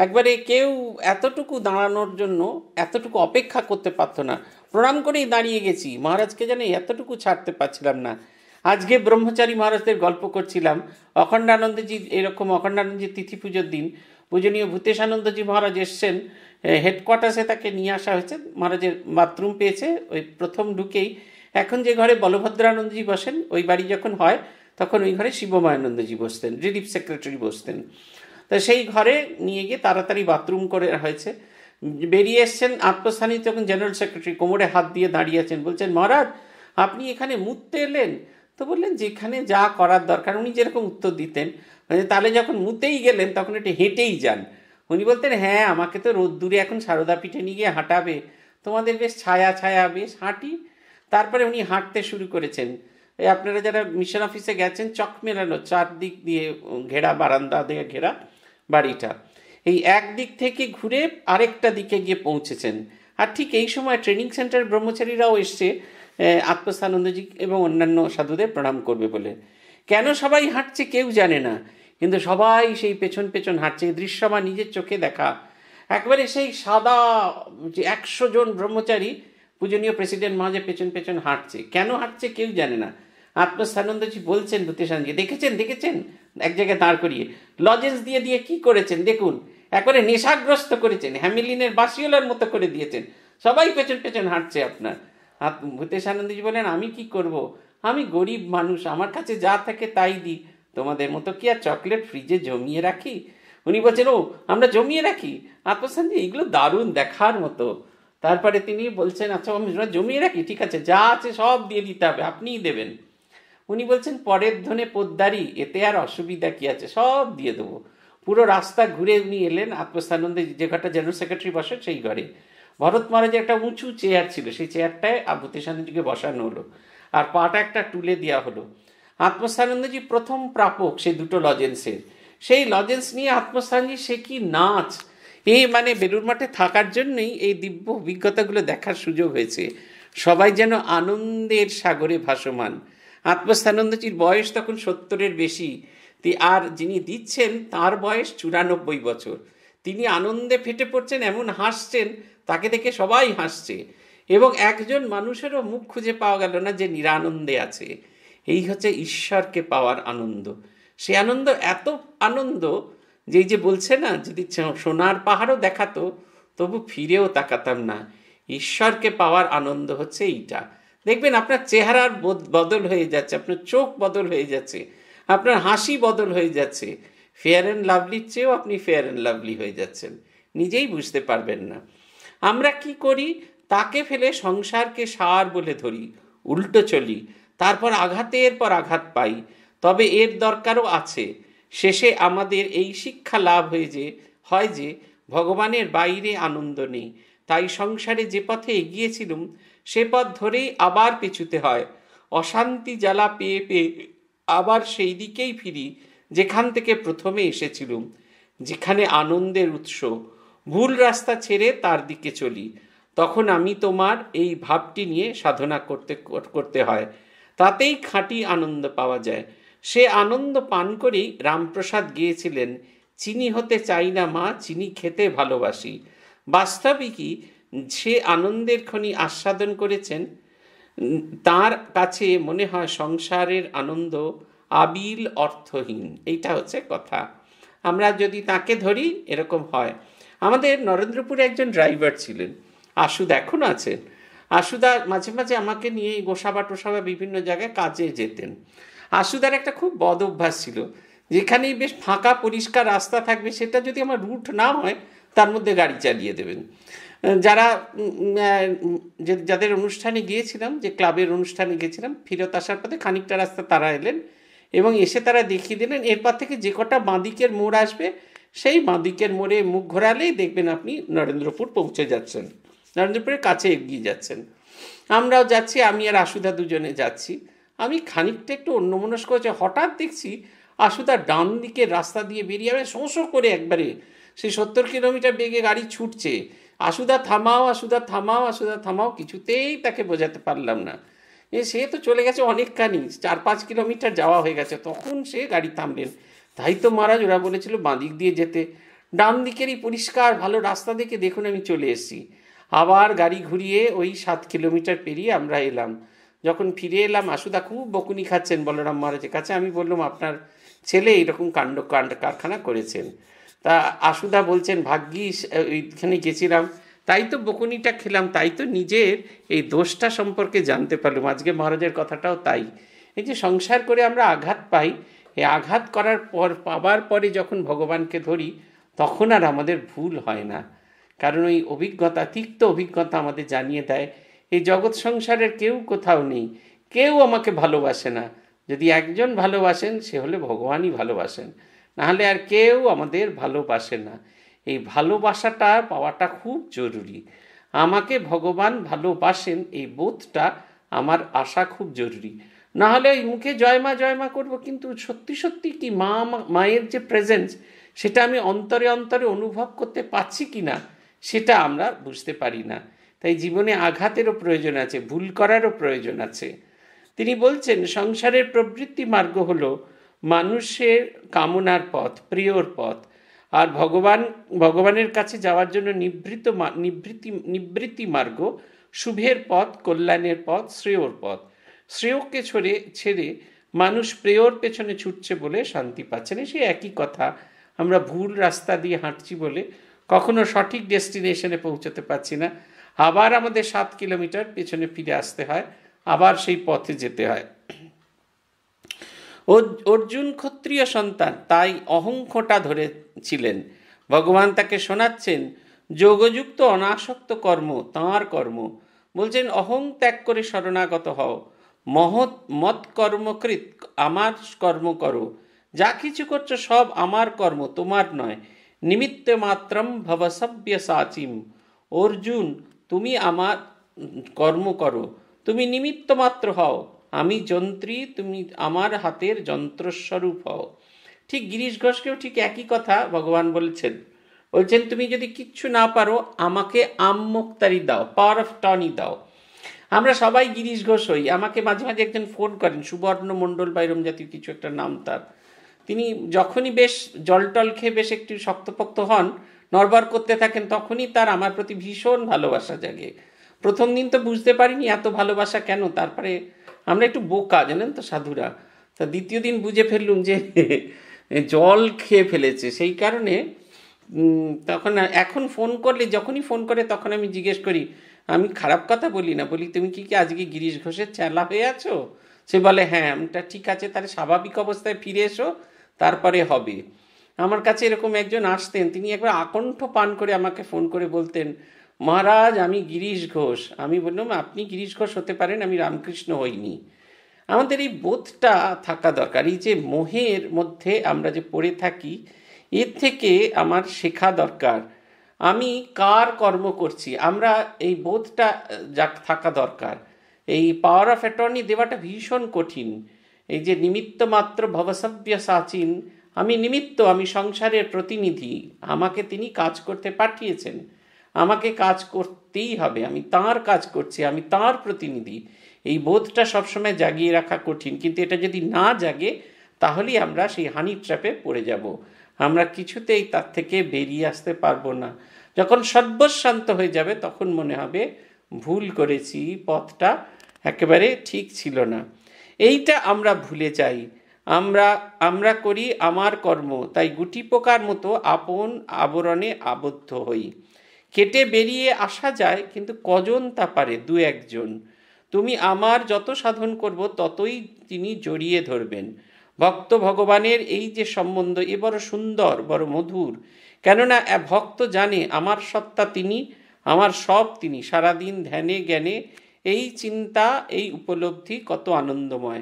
Speaker 1: একবারে কেউ এতটুকু দাঁড়ানোর জন্য এতটুকু অপেক্ষা করতে পারতো না প্রণাম করেই দাঁড়িয়ে গেছি মহারাজকে জানি এতটুকু ছাড়তে পারছিলাম না আজকে ব্রহ্মচারী মহারাজদের গল্প করছিলাম অখণ্ডানন্দজি এরকম অখণ্ডানন্দজি তিথি পুজোর দিন পূজনীয় ভূতেশানন্দজি মহারাজ এসছেন হেডকোয়ার্টার্সে তাকে নিয়ে আসা হয়েছে মহারাজের বাথরুম পেয়েছে ওই প্রথম ঢুকেই এখন যে ঘরে বলভদ্রানন্দজি বসেন ওই বাড়ি যখন হয় তখন ওই ঘরে শিবমায়ানন্দজি বসতেন রিলিফ সেক্রেটারি বসতেন তো সেই ঘরে নিয়ে গিয়ে তাড়াতাড়ি বাথরুম করে হয়েছে বেরিয়ে এসছেন আত্মস্থানীয় তখন জেনারেল সেক্রেটারি কোমরে হাত দিয়ে দাঁড়িয়ে আছেন বলছেন মহারাজ আপনি এখানে মুততে এলেন তো বললেন যেখানে যা করার দরকার উনি যেরকম উত্তর দিতেন তাহলে যখন মুতেই গেলেন তখন একটু হেঁটেই যান উনি বলতেন হ্যাঁ আমাকে তো রোদ্দুরে এখন সারদা পিঠে নিয়ে গিয়ে হাঁটাবে তোমাদের বেশ ছায়া ছায়া বেশ হাঁটি তারপরে উনি হাঁটতে শুরু করেছেন এই আপনারা যারা মিশন অফিসে গেছেন চক মেলানো চারদিক দিয়ে ঘেরা বারান্দা দিয়ে ঘেরা বাড়িটা এই এক দিক থেকে ঘুরে আরেকটা দিকে গিয়ে পৌঁছেছেন আর ঠিক এই সময় ট্রেনিং সেন্টার ব্রহ্মচারীরাও এসছে আত্মস্থানন্দজি এবং অন্যান্য সাধুদের প্রণাম করবে বলে কেন সবাই হাঁটছে কেউ জানে না কিন্তু সবাই সেই পেছন পেছন হাঁটছে দৃশ্যমা নিজের চোখে দেখা একবারে সেই সাদা যে একশো জন ব্রহ্মচারী পূজনীয় প্রেসিডেন্ট মহাজে পেছন পেছন হাঁটছে কেন হাঁটছে কেউ জানে না আত্মস্থানন্দজি বলছেন ভূতেশানজি দেখেছেন দেখেছেন এক জায়গায় দাঁড় করিয়ে লজেন্স দিয়ে দিয়ে কি করেছেন দেখুন একবারে নেশাগ্রস্ত করেছেন হ্যামিলিনের বাসিওলার মতো করে দিয়েছেন সবাই পেছন পেছন হাঁটছে আপনার ভূতেশ আনন্দজি বলেন আমি কি করব। আমি গরিব মানুষ আমার কাছে যা থাকে তাই দিই তোমাদের মতো কি আর চকলেট ফ্রিজে জমিয়ে রাখি উনি বলছেন ও আমরা জমিয়ে রাখি আত্মসান্তি এগুলো দারুণ দেখার মতো তারপরে তিনি বলছেন আচ্ছা আমি জমিয়ে রাখি ঠিক আছে যা আছে সব দিয়ে দিতে হবে আপনিই দেবেন উনি বলছেন পরের ধনে পোদ্দারি এতে আর অসুবিধা কি আছে সব দিয়ে দেবো পুরো রাস্তা ঘুরে উনি এলেন আত্মস্থানন্দে যে ঘরটা জেনারেল সেক্রেটারি বসে সেই ঘরে ভরত মহারাজ একটা উঁচু চেয়ার ছিল সেই চেয়ারটায় আর ভূতেশানন্দজিকে বসানো হলো আর পাটা একটা টুলে দেওয়া হলো আত্মসানন্দজি প্রথম প্রাপক সেই দুটো লজেন্সের সেই লজেন্স নিয়ে আত্মসানন্দজি সে কি নাচ এই মানে বেলুর মাঠে থাকার জন্যই এই দিব্য অভিজ্ঞতাগুলো দেখার সুযোগ হয়েছে সবাই যেন আনন্দের সাগরে ভাসমান আত্মস্থানন্দজির বয়স তখন সত্তরের বেশি আর যিনি দিচ্ছেন তার বয়স চুরানব্বই বছর তিনি আনন্দে ফেটে পড়ছেন এমন হাসছেন তাকে দেখে সবাই হাসছে এবং একজন মানুষেরও মুখ খুঁজে পাওয়া গেল না যে নিরানন্দে আছে এই হচ্ছে ঈশ্বরকে পাওয়ার আনন্দ সে আনন্দ এত আনন্দ যে যে বলছে না যদি সোনার পাহাড়ও দেখাতো তবু ফিরেও তাকাতাম না ঈশ্বরকে পাওয়ার আনন্দ হচ্ছে এইটা দেখবেন আপনার চেহারার বদল হয়ে যাচ্ছে আপনার চোখ বদল হয়ে যাচ্ছে আপনার হাসি বদল হয়ে যাচ্ছে ফেয়ার অ্যান্ড লাভলির চেয়েও আপনি ফেয়ার অ্যান্ড লাভলি হয়ে যাচ্ছেন নিজেই বুঝতে পারবেন না আমরা কি করি তাকে ফেলে সংসারকে সার বলে ধরি উল্টো চলি তারপর আঘাতের পর আঘাত পাই তবে এর দরকারও আছে শেষে আমাদের এই শিক্ষা লাভ হয়ে যে হয় যে ভগবানের বাইরে আনন্দ নেই তাই সংসারে যে পথে এগিয়েছিলুম সে পথ ধরেই আবার পিছুতে হয় অশান্তি জ্বালা পেয়ে পেয়ে আবার সেই দিকেই ফিরি যেখান থেকে প্রথমে এসেছিলুম যেখানে আনন্দের উৎস ভুল রাস্তা ছেড়ে তার দিকে চলি তখন আমি তোমার এই ভাবটি নিয়ে সাধনা করতে করতে হয় তাতেই খাঁটি আনন্দ পাওয়া যায় সে আনন্দ পান করেই রামপ্রসাদ গিয়েছিলেন চিনি হতে চাই না মা চিনি খেতে ভালোবাসি বাস্তবিকই সে আনন্দের খনি আস্বাদন করেছেন তার কাছে মনে হয় সংসারের আনন্দ আবিল অর্থহীন এইটা হচ্ছে কথা আমরা যদি তাকে ধরি এরকম হয় আমাদের নরেন্দ্রপুরে একজন ড্রাইভার ছিলেন আশুদ এখন আছেন আশুদা মাঝে মাঝে আমাকে নিয়ে এই গোসাবা টোসাবা বিভিন্ন জায়গায় কাজে যেতেন আশুদার একটা খুব বদ অভ্যাস ছিল যেখানেই বেশ ফাঁকা পরিষ্কার রাস্তা থাকবে সেটা যদি আমার রুট না হয় তার মধ্যে গাড়ি চালিয়ে দেবেন যারা যাদের অনুষ্ঠানে গিয়েছিলাম যে ক্লাবের অনুষ্ঠানে গিয়েছিলাম ফেরত আসার পথে খানিকটা রাস্তা তারা এলেন এবং এসে তারা দেখিয়ে দিলেন এরপর থেকে যে কটা বাঁদিকের মোড় আসবে সেই বাঁ দিকের মোড়ে মুখ ঘোরালেই দেখবেন আপনি নরেন্দ্রপুর পৌঁছে যাচ্ছেন নরেন্দ্রপুরের কাছে এগিয়ে যাচ্ছেন আমরাও যাচ্ছি আমি আর আশুদা দুজনে যাচ্ছি আমি খানিকটা একটু অন্যমনস্ক হচ্ছে হঠাৎ দেখছি আশুদা ডান দিকে রাস্তা দিয়ে বেরিয়ে আমি শোঁ করে একবারে সেই সত্তর কিলোমিটার বেগে গাড়ি ছুটছে আশুদা থামাও আশুদা থামাও আশুদা থামাও কিছুতেই তাকে বোঝাতে পারলাম না সে তো চলে গেছে অনেকখানি চার পাঁচ কিলোমিটার যাওয়া হয়ে গেছে তখন সে গাড়ি থামলেন তাই তো মহারাজ ওরা বলেছিল বাঁদিক দিয়ে যেতে ডান দিকেরই পরিষ্কার ভালো রাস্তা দেখে দেখুন আমি চলে এসেছি আবার গাড়ি ঘুরিয়ে ওই সাত কিলোমিটার পেরিয়ে আমরা এলাম যখন ফিরে এলাম আশুদা খুব বকুনি খাচ্ছেন বলরাম মহারাজের কাছে আমি বললাম আপনার ছেলে এইরকম কাণ্ড কাণ্ড কারখানা করেছেন তা আসুদা বলছেন ভাগ্যিস ওইখানে গেছিলাম তাই তো বকুনিটা খেলাম তাই তো নিজের এই দোষটা সম্পর্কে জানতে পারলাম আজকে মহারাজের কথাটাও তাই এই যে সংসার করে আমরা আঘাত পাই এই আঘাত করার পর পাবার পরে যখন ভগবানকে ধরি তখন আর আমাদের ভুল হয় না কারণ ওই অভিজ্ঞতা তিক্ত অভিজ্ঞতা আমাদের জানিয়ে দেয় এই জগৎ সংসারের কেউ কোথাও নেই কেউ আমাকে ভালোবাসে না যদি একজন ভালোবাসেন সে হলে ভগবানই ভালোবাসেন নাহলে আর কেউ আমাদের ভালোবাসে না এই ভালোবাসাটা পাওয়াটা খুব জরুরি আমাকে ভগবান ভালোবাসেন এই বোধটা আমার আশা খুব জরুরি না হলে ওই মুখে জয়মা জয়মা করব কিন্তু সত্যি সত্যি কি মা মায়ের যে প্রেজেন্স সেটা আমি অন্তরে অন্তরে অনুভব করতে পারছি কি না সেটা আমরা বুঝতে পারি না তাই জীবনে আঘাতেরও প্রয়োজন আছে ভুল করারও প্রয়োজন আছে তিনি বলছেন সংসারের প্রবৃত্তি মার্গ হল মানুষের কামনার পথ প্রিয়র পথ আর ভগবান ভগবানের কাছে যাওয়ার জন্য নিবৃত্ত নিবৃত্তি নিবৃত্তি মার্গ শুভের পথ কল্যাণের পথ শ্রেয়র পথ শ্রেয়কে ছড়ে ছেড়ে মানুষ প্রেয়র পেছনে ছুটছে বলে শান্তি পাচ্ছে না সে একই কথা আমরা ভুল রাস্তা দিয়ে হাঁটছি বলে কখনো সঠিক ডেস্টিনেশনে পৌঁছতে পারছি না আবার আমাদের সাত কিলোমিটার পেছনে ফিরে আসতে হয় আবার সেই পথে যেতে হয় অর্জুন ক্ষত্রিয় সন্তান তাই অহংখটা ধরেছিলেন ভগবান তাকে শোনাচ্ছেন যোগযুক্ত অনাসক্ত কর্ম তাঁর কর্ম বলছেন অহং ত্যাগ করে শরণাগত হও মহৎ মত কর্মকৃত আমার কর্ম করো যা কিছু করছো সব আমার কর্ম তোমার নয় নিমিত্তে মাত্রম ভবসভ্য সাচিম অর্জুন তুমি আমার কর্ম করো তুমি নিমিত্ত মাত্র হও আমি যন্ত্রী তুমি আমার হাতের যন্ত্রস্বরূপ হও ঠিক গিরিশ ঘোষকেও ঠিক একই কথা ভগবান বলেছেন বলছেন তুমি যদি কিচ্ছু না পারো আমাকে আমি দাও পাওয়ার অফ টনি দাও আমরা সবাই গিরিশ ঘোষ হই আমাকে মাঝে মাঝে একজন ফোন করেন সুবর্ণ মণ্ডল বা এরম জাতীয় কিছু একটা নাম তার তিনি যখনই বেশ জলটল খেয়ে বেশ একটু শক্তপক্ত হন নরবর করতে থাকেন তখনই তার আমার প্রতি ভীষণ ভালোবাসা জাগে প্রথম দিন তো বুঝতে পারিনি এত ভালোবাসা কেন তারপরে আমরা একটু বোকা জানেন তো সাধুরা তা দ্বিতীয় দিন বুঝে ফেললুম যে (laughs) জল খেয়ে ফেলেছে সেই কারণে তখন এখন ফোন করলে যখনই ফোন করে তখন আমি জিজ্ঞেস করি আমি খারাপ কথা বলি না বলি তুমি কি কি আজকে গিরিশ ঘোষের চেলা হয়ে আছো সে বলে হ্যাঁ আমিটা ঠিক আছে তাহলে স্বাভাবিক অবস্থায় ফিরে এসো তারপরে হবে আমার কাছে এরকম একজন আসতেন তিনি একবার আকণ্ঠ পান করে আমাকে ফোন করে বলতেন মহারাজ আমি গিরিশ ঘোষ আমি বললাম আপনি গিরিশ ঘোষ হতে পারেন আমি রামকৃষ্ণ হইনি আমাদের এই বোধটা থাকা দরকার এই যে মোহের মধ্যে আমরা যে পড়ে থাকি এর থেকে আমার শেখা দরকার আমি কার কর্ম করছি আমরা এই বোধটা যা থাকা দরকার এই পাওয়ার অফ অ্যাটর্নি দেওয়াটা ভীষণ কঠিন এই যে নিমিত্ত মাত্র ভবসভ্য সাচিন আমি নিমিত্ত আমি সংসারের প্রতিনিধি আমাকে তিনি কাজ করতে পাঠিয়েছেন আমাকে কাজ করতেই হবে আমি তার কাজ করছি আমি তার প্রতিনিধি এই বোধটা সবসময় জাগিয়ে রাখা কঠিন কিন্তু এটা যদি না জাগে তাহলেই আমরা সেই হানি ট্র্যাপে পড়ে যাব আমরা কিছুতেই তার থেকে বেরিয়ে আসতে পারবো না যখন সর্বশান্ত হয়ে যাবে তখন মনে হবে ভুল করেছি পথটা একেবারে ঠিক ছিল না এইটা আমরা ভুলে যাই আমরা আমরা করি আমার কর্ম তাই গুটি পোকার মতো আপন আবরণে আবদ্ধ হই কেটে বেরিয়ে আসা যায় কিন্তু কজন তা পারে দু একজন তুমি আমার যত সাধন করব ততই তিনি জড়িয়ে ধরবেন ভক্ত ভগবানের এই যে সম্বন্ধ এ বড় সুন্দর বড় মধুর কেননা ভক্ত জানে আমার সত্তা তিনি আমার সব তিনি সারাদিন ধ্যানে জ্ঞানে এই চিন্তা এই উপলব্ধি কত আনন্দময়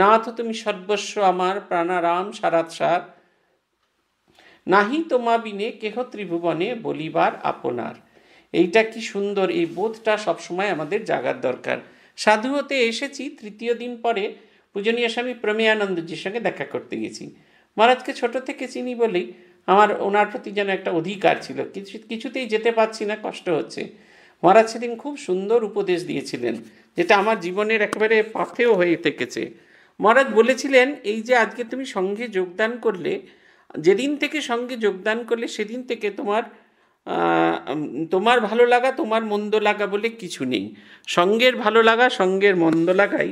Speaker 1: নাথ তুমি সর্বস্ব আমার প্রাণারাম সারাৎসার নাহি তোমা বিনে কেহ ত্রিভুবনে বলিবার আপনার এইটা কি সুন্দর এই বোধটা সবসময় আমাদের জাগার দরকার সাধু হতে এসেছি তৃতীয় দিন পরে পূজনীয় স্বামী প্রমেয়ানন্দজির সঙ্গে দেখা করতে গেছি মহারাজকে ছোট থেকে চিনি বলেই আমার ওনার প্রতি যেন একটা অধিকার ছিল কিছু কিছুতেই যেতে পারছি না কষ্ট হচ্ছে মহারাজ সেদিন খুব সুন্দর উপদেশ দিয়েছিলেন যেটা আমার জীবনের একেবারে পাথেও হয়ে থেকেছে মহারাজ বলেছিলেন এই যে আজকে তুমি সঙ্গে যোগদান করলে যেদিন থেকে সঙ্গে যোগদান করলে সেদিন থেকে তোমার তোমার ভালো লাগা তোমার মন্দ লাগা বলে কিছু নেই সঙ্গের ভালো লাগা সঙ্গের মন্দ লাগাই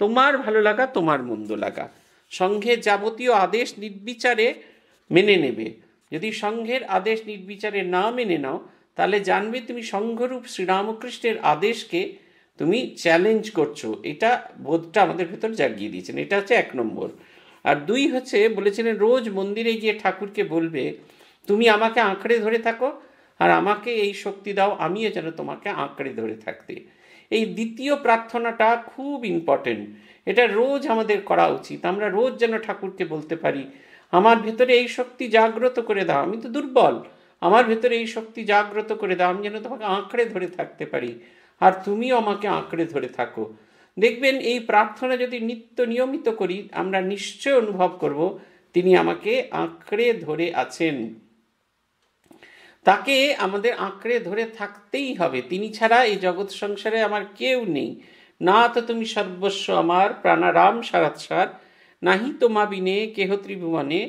Speaker 1: তোমার ভালো লাগা তোমার মন্দ লাগা সংঘের যাবতীয় আদেশ নির্বিচারে মেনে নেবে যদি সংঘের আদেশ নির্বিচারে না মেনে নাও তাহলে জানবে তুমি সংঘরূপ শ্রীরামকৃষ্ণের আদেশকে তুমি চ্যালেঞ্জ করছো এটা বোধটা আমাদের ভেতর জাগিয়ে দিয়েছেন এটা হচ্ছে এক নম্বর আর দুই হচ্ছে বলেছিলেন রোজ মন্দিরে গিয়ে ঠাকুরকে বলবে তুমি আমাকে আঁকড়ে ধরে থাকো আর আমাকে এই শক্তি দাও আমিও যেন তোমাকে আঁকড়ে ধরে থাকতে এই দ্বিতীয় প্রার্থনাটা খুব ইম্পর্টেন্ট এটা রোজ আমাদের করা উচিত আমরা রোজ যেন ঠাকুরকে বলতে পারি আমার ভেতরে এই শক্তি জাগ্রত করে দাও আমি তো দুর্বল আমার ভেতরে এই শক্তি জাগ্রত করে দাও আমি যেন তোমাকে আঁকড়ে ধরে থাকতে পারি আর তুমিও আমাকে আঁকড়ে ধরে থাকো দেখবেন এই প্রার্থনা যদি নিত্য নিয়মিত করি আমরা নিশ্চয় অনুভব করব তিনি আমাকে আঁকড়ে ধরে আছেন তাকে আমাদের আঁকড়ে ধরে থাকতেই হবে তিনি ছাড়া এই জগৎ সংসারে আমার কেউ নেই না তো তুমি সর্বস্ব আমার প্রাণারাম সারাৎসার নাহি তোমা বিনে কেহ ত্রিভুবনে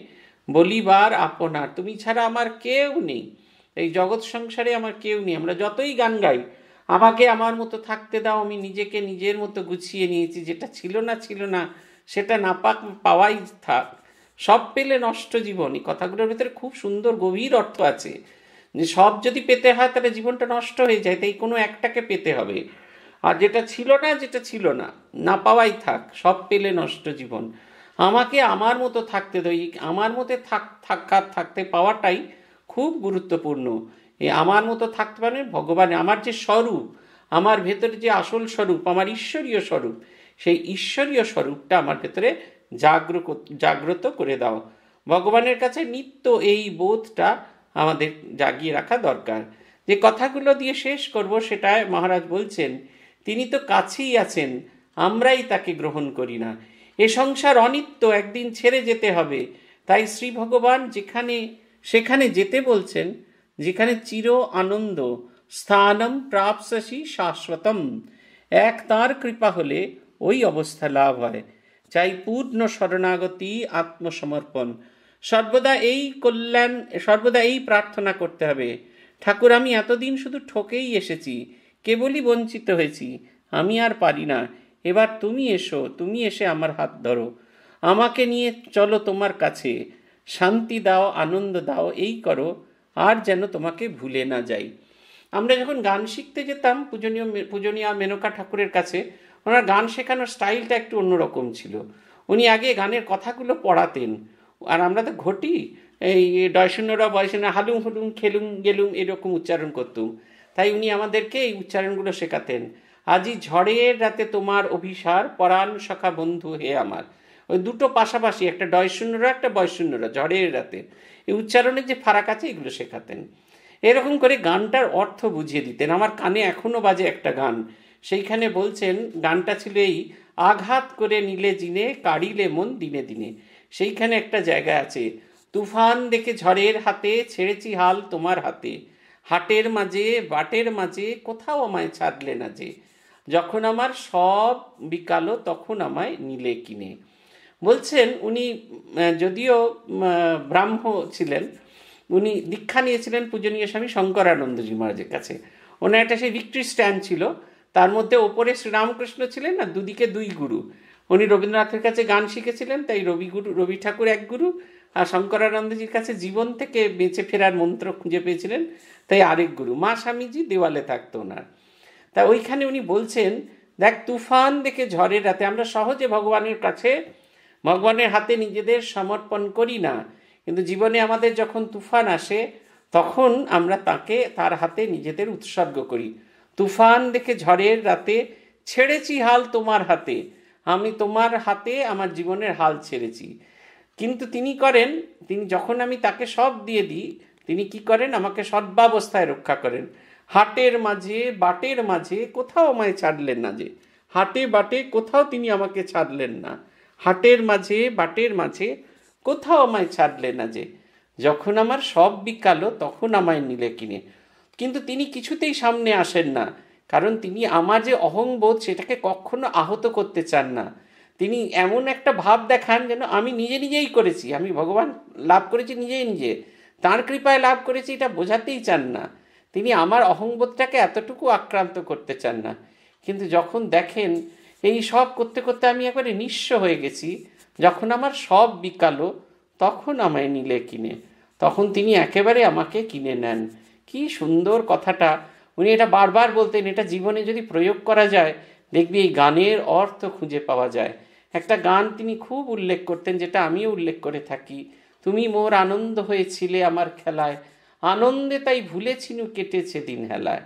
Speaker 1: বলিবার আপনার তুমি ছাড়া আমার কেউ নেই এই জগৎ সংসারে আমার কেউ নেই আমরা যতই গান গাই আমাকে আমার মতো থাকতে দাও আমি নিজেকে নিজের মতো গুছিয়ে নিয়েছি যেটা ছিল না ছিল না সেটা না পাক পাওয়াই থাক সব পেলে নষ্ট জীবন এই কথাগুলোর ভেতরে খুব সুন্দর গভীর অর্থ আছে যে সব যদি পেতে হয় তাহলে জীবনটা নষ্ট হয়ে যায় তাই কোনো একটাকে পেতে হবে আর যেটা ছিল না যেটা ছিল না না পাওয়াই থাক সব পেলে নষ্ট জীবন আমাকে আমার মতো থাকতে দই আমার মতে থাক থাকতে পাওয়াটাই খুব গুরুত্বপূর্ণ এ আমার মতো থাকতে পারে ভগবান আমার যে স্বরূপ আমার ভেতরে যে আসল স্বরূপ আমার ঈশ্বরীয় স্বরূপ সেই ঈশ্বরীয় স্বরূপটা আমার ভেতরে জাগ্রত জাগ্রত করে দাও ভগবানের কাছে নিত্য এই বোধটা আমাদের জাগিয়ে রাখা দরকার যে কথাগুলো দিয়ে শেষ করব সেটায় মহারাজ বলছেন তিনি তো কাছেই আছেন আমরাই তাকে গ্রহণ করি না এ সংসার অনিত্য একদিন ছেড়ে যেতে হবে তাই শ্রী ভগবান যেখানে সেখানে যেতে বলছেন যেখানে চির আনন্দ স্থানম প্রাপসাসি শাশ্বতম এক তাঁর কৃপা হলে ওই অবস্থা লাভ হয় চাই পূর্ণ শরণাগতি আত্মসমর্পণ সর্বদা এই কল্যাণ সর্বদা এই প্রার্থনা করতে হবে ঠাকুর আমি এতদিন শুধু ঠকেই এসেছি কেবলই বঞ্চিত হয়েছি আমি আর পারি না এবার তুমি এসো তুমি এসে আমার হাত ধরো আমাকে নিয়ে চলো তোমার কাছে শান্তি দাও আনন্দ দাও এই করো আর যেন তোমাকে ভুলে না যাই আমরা যখন গান শিখতে যেতাম পূজনীয় পূজনীয়া মেনকা ঠাকুরের কাছে ওনার গান শেখানোর স্টাইলটা একটু অন্যরকম ছিল উনি আগে গানের কথাগুলো পড়াতেন আর আমরা তো ঘটি এই ডয়শূন্যরা বয়শূন্য হালুম হুলুম খেলুম গেলুম এরকম উচ্চারণ করতুম তাই উনি আমাদেরকে এই উচ্চারণগুলো শেখাতেন আজি ঝড়ের রাতে তোমার অভিসার পরাণ সখা বন্ধু হে আমার ওই দুটো পাশাপাশি একটা ডয়শূন্যরা একটা বয়শূন্যরা ঝড়ের রাতে এই উচ্চারণের যে ফারাক আছে এগুলো শেখাতেন এরকম করে গানটার অর্থ বুঝিয়ে দিতেন আমার কানে এখনও বাজে একটা গান সেইখানে বলছেন গানটা ছিল এই আঘাত করে নিলে জিনে কাড়িলে মন দিনে দিনে সেইখানে একটা জায়গা আছে তুফান দেখে ঝড়ের হাতে ছেড়েছি হাল তোমার হাতে হাটের মাঝে বাটের মাঝে কোথাও আমায় ছাড়লে না যে যখন আমার সব বিকালো তখন আমায় নিলে কিনে বলছেন উনি যদিও ব্রাহ্ম ছিলেন উনি দীক্ষা নিয়েছিলেন পূজনীয় স্বামী শঙ্করানন্দজি মহারাজের কাছে ওনার একটা সেই ভিক্টরি স্ট্যান্ড ছিল তার মধ্যে ওপরে শ্রীরামকৃষ্ণ ছিলেন না দুদিকে দুই গুরু উনি রবীন্দ্রনাথের কাছে গান শিখেছিলেন তাই রবি গুরু রবি ঠাকুর এক গুরু আর শঙ্করানন্দজির কাছে জীবন থেকে বেঁচে ফেরার মন্ত্র খুঁজে পেয়েছিলেন তাই আরেক গুরু মা স্বামীজি দেওয়ালে থাকতো ওনার তা ওইখানে উনি বলছেন দেখ তুফান দেখে ঝড়ের রাতে আমরা সহজে ভগবানের কাছে ভগবানের হাতে নিজেদের সমর্পণ করি না কিন্তু জীবনে আমাদের যখন তুফান আসে তখন আমরা তাকে তার হাতে নিজেদের উৎসর্গ করি তুফান দেখে ঝড়ের রাতে ছেড়েছি হাল তোমার হাতে আমি তোমার হাতে আমার জীবনের হাল ছেড়েছি কিন্তু তিনি করেন তিনি যখন আমি তাকে সব দিয়ে দিই তিনি কি করেন আমাকে সর্বাবস্থায় রক্ষা করেন হাটের মাঝে বাটের মাঝে কোথাও আমায় ছাড়লেন না যে হাটে বাটে কোথাও তিনি আমাকে ছাড়লেন না হাটের মাঝে বাটের মাঝে কোথাও আমায় ছাড়লেন না যে যখন আমার সব বিকালো তখন আমায় নিলে কিনে কিন্তু তিনি কিছুতেই সামনে আসেন না কারণ তিনি আমার যে অহংবোধ সেটাকে কখনো আহত করতে চান না তিনি এমন একটা ভাব দেখান যেন আমি নিজে নিজেই করেছি আমি ভগবান লাভ করেছি নিজেই নিজে তাঁর কৃপায় লাভ করেছি এটা বোঝাতেই চান না তিনি আমার অহংবোধটাকে এতটুকু আক্রান্ত করতে চান না কিন্তু যখন দেখেন এই সব করতে করতে আমি একবারে নিঃস্ব হয়ে গেছি যখন আমার সব বিকালো তখন আমায় নিলে কিনে তখন তিনি একেবারে আমাকে কিনে নেন কি সুন্দর কথাটা উনি এটা বারবার বলতেন এটা জীবনে যদি প্রয়োগ করা যায় দেখবি এই গানের অর্থ খুঁজে পাওয়া যায় একটা গান তিনি খুব উল্লেখ করতেন যেটা আমিও উল্লেখ করে থাকি তুমি মোর আনন্দ হয়েছিলে আমার খেলায় আনন্দে তাই ছিনু কেটেছে দিন হেলায়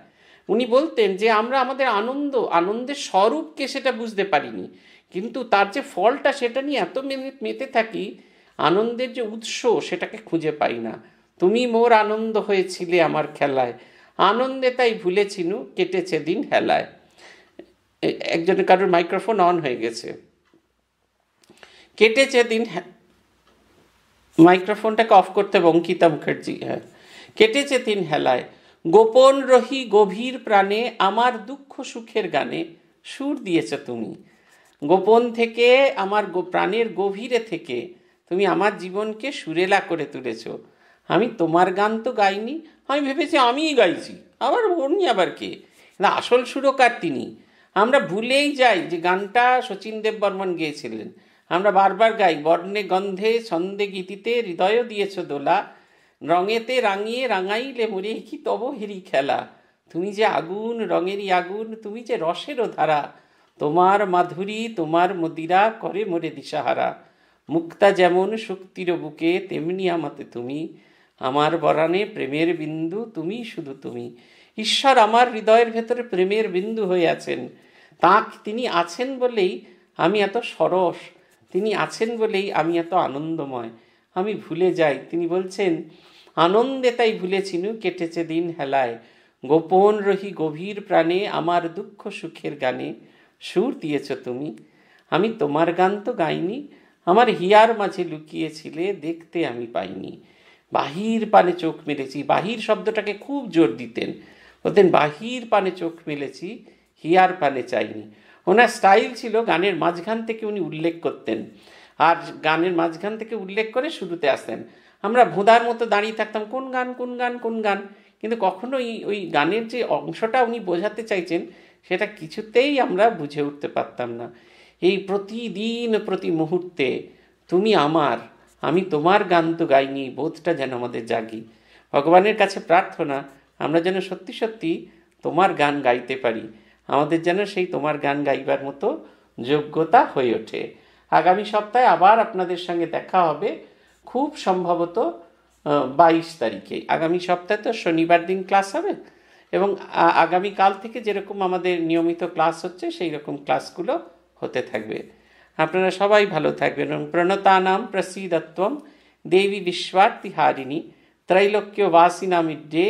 Speaker 1: উনি বলতেন যে আমরা আমাদের আনন্দ আনন্দের স্বরূপকে সেটা বুঝতে পারিনি কিন্তু তার যে ফলটা সেটা নিয়ে এত মেতে থাকি আনন্দের যে উৎস সেটাকে খুঁজে পাই না তুমি মোর আনন্দ হয়েছিলে আমার খেলায় আনন্দে তাই ভুলেছিনু কেটেছে দিন হেলায় একজনের কারোর মাইক্রোফোন অন হয়ে গেছে কেটেছে দিন মাইক্রোফোনটাকে অফ করতে হবে অঙ্কিতা মুখার্জি হ্যাঁ কেটেছে দিন হেলায় গোপন রহি গভীর প্রাণে আমার দুঃখ সুখের গানে সুর দিয়েছ তুমি গোপন থেকে আমার প্রাণের গভীরে থেকে তুমি আমার জীবনকে সুরেলা করে তুলেছ আমি তোমার গান তো গাইনি আমি ভেবেছি আমিই গাইছি আবার উনি আবার কে না আসল সুরকার তিনি আমরা ভুলেই যাই যে গানটা শচীন দেব বর্মন গেয়েছিলেন আমরা বারবার গাই বর্ণে গন্ধে ছন্দে গীতিতে হৃদয় দিয়েছ দোলা রঙেতে রাঙিয়ে রাঙাইলে মরে কি তব হেরি খেলা তুমি যে আগুন রঙেরই আগুন তুমি যে রসেরও ধারা তোমার মাধুরী তোমার মদিরা করে মোরে দিশাহারা মুক্তা যেমন শক্তির বুকে তেমনি আমাতে তুমি আমার বরানে প্রেমের বিন্দু তুমি শুধু তুমি ঈশ্বর আমার হৃদয়ের ভেতরে প্রেমের বিন্দু হয়ে আছেন তাঁক তিনি আছেন বলেই আমি এত সরস তিনি আছেন বলেই আমি এত আনন্দময় আমি ভুলে যাই তিনি বলছেন আনন্দে তাই চিনু কেটেছে দিন হেলায় গোপন রহি গভীর প্রাণে আমার দুঃখ সুখের গানে সুর দিয়েছ তুমি আমি তোমার গান তো গাইনি আমার হিয়ার মাঝে লুকিয়েছিলে দেখতে আমি পাইনি বাহির পানে চোখ মেলেছি বাহির শব্দটাকে খুব জোর দিতেন বলতেন বাহির পানে চোখ মেলেছি হিয়ার পানে চাইনি ওনার স্টাইল ছিল গানের মাঝখান থেকে উনি উল্লেখ করতেন আর গানের মাঝখান থেকে উল্লেখ করে শুরুতে আসতেন আমরা ভোঁদার মতো দাঁড়িয়ে থাকতাম কোন গান কোন গান কোন গান কিন্তু কখনোই ওই গানের যে অংশটা উনি বোঝাতে চাইছেন সেটা কিছুতেই আমরা বুঝে উঠতে পারতাম না এই প্রতিদিন প্রতি মুহূর্তে তুমি আমার আমি তোমার গান তো গাইনি বোধটা যেন আমাদের জাগি ভগবানের কাছে প্রার্থনা আমরা যেন সত্যি সত্যি তোমার গান গাইতে পারি আমাদের যেন সেই তোমার গান গাইবার মতো যোগ্যতা হয়ে ওঠে আগামী সপ্তাহে আবার আপনাদের সঙ্গে দেখা হবে খুব সম্ভবত বাইশ তারিখে আগামী সপ্তাহে তো শনিবার দিন ক্লাস হবে এবং আগামীকাল থেকে যেরকম আমাদের নিয়মিত ক্লাস হচ্ছে সেই রকম ক্লাসগুলো হতে থাকবে আপনারা সবাই ভালো থাকবেন এবং প্রণতানাম প্রসীদত্বম দেবী বিশ্বার্থী হারিণী বিশ্বার্থিহারিণী নাম ডে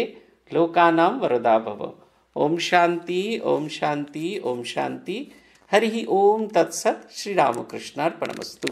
Speaker 1: লোকানাম বরদা ভব ওম শান্তি ওম শান্তি ওম শান্তি হরি ওম তৎসৎ শ্রীরামকৃষ্ণার্পণমস্তু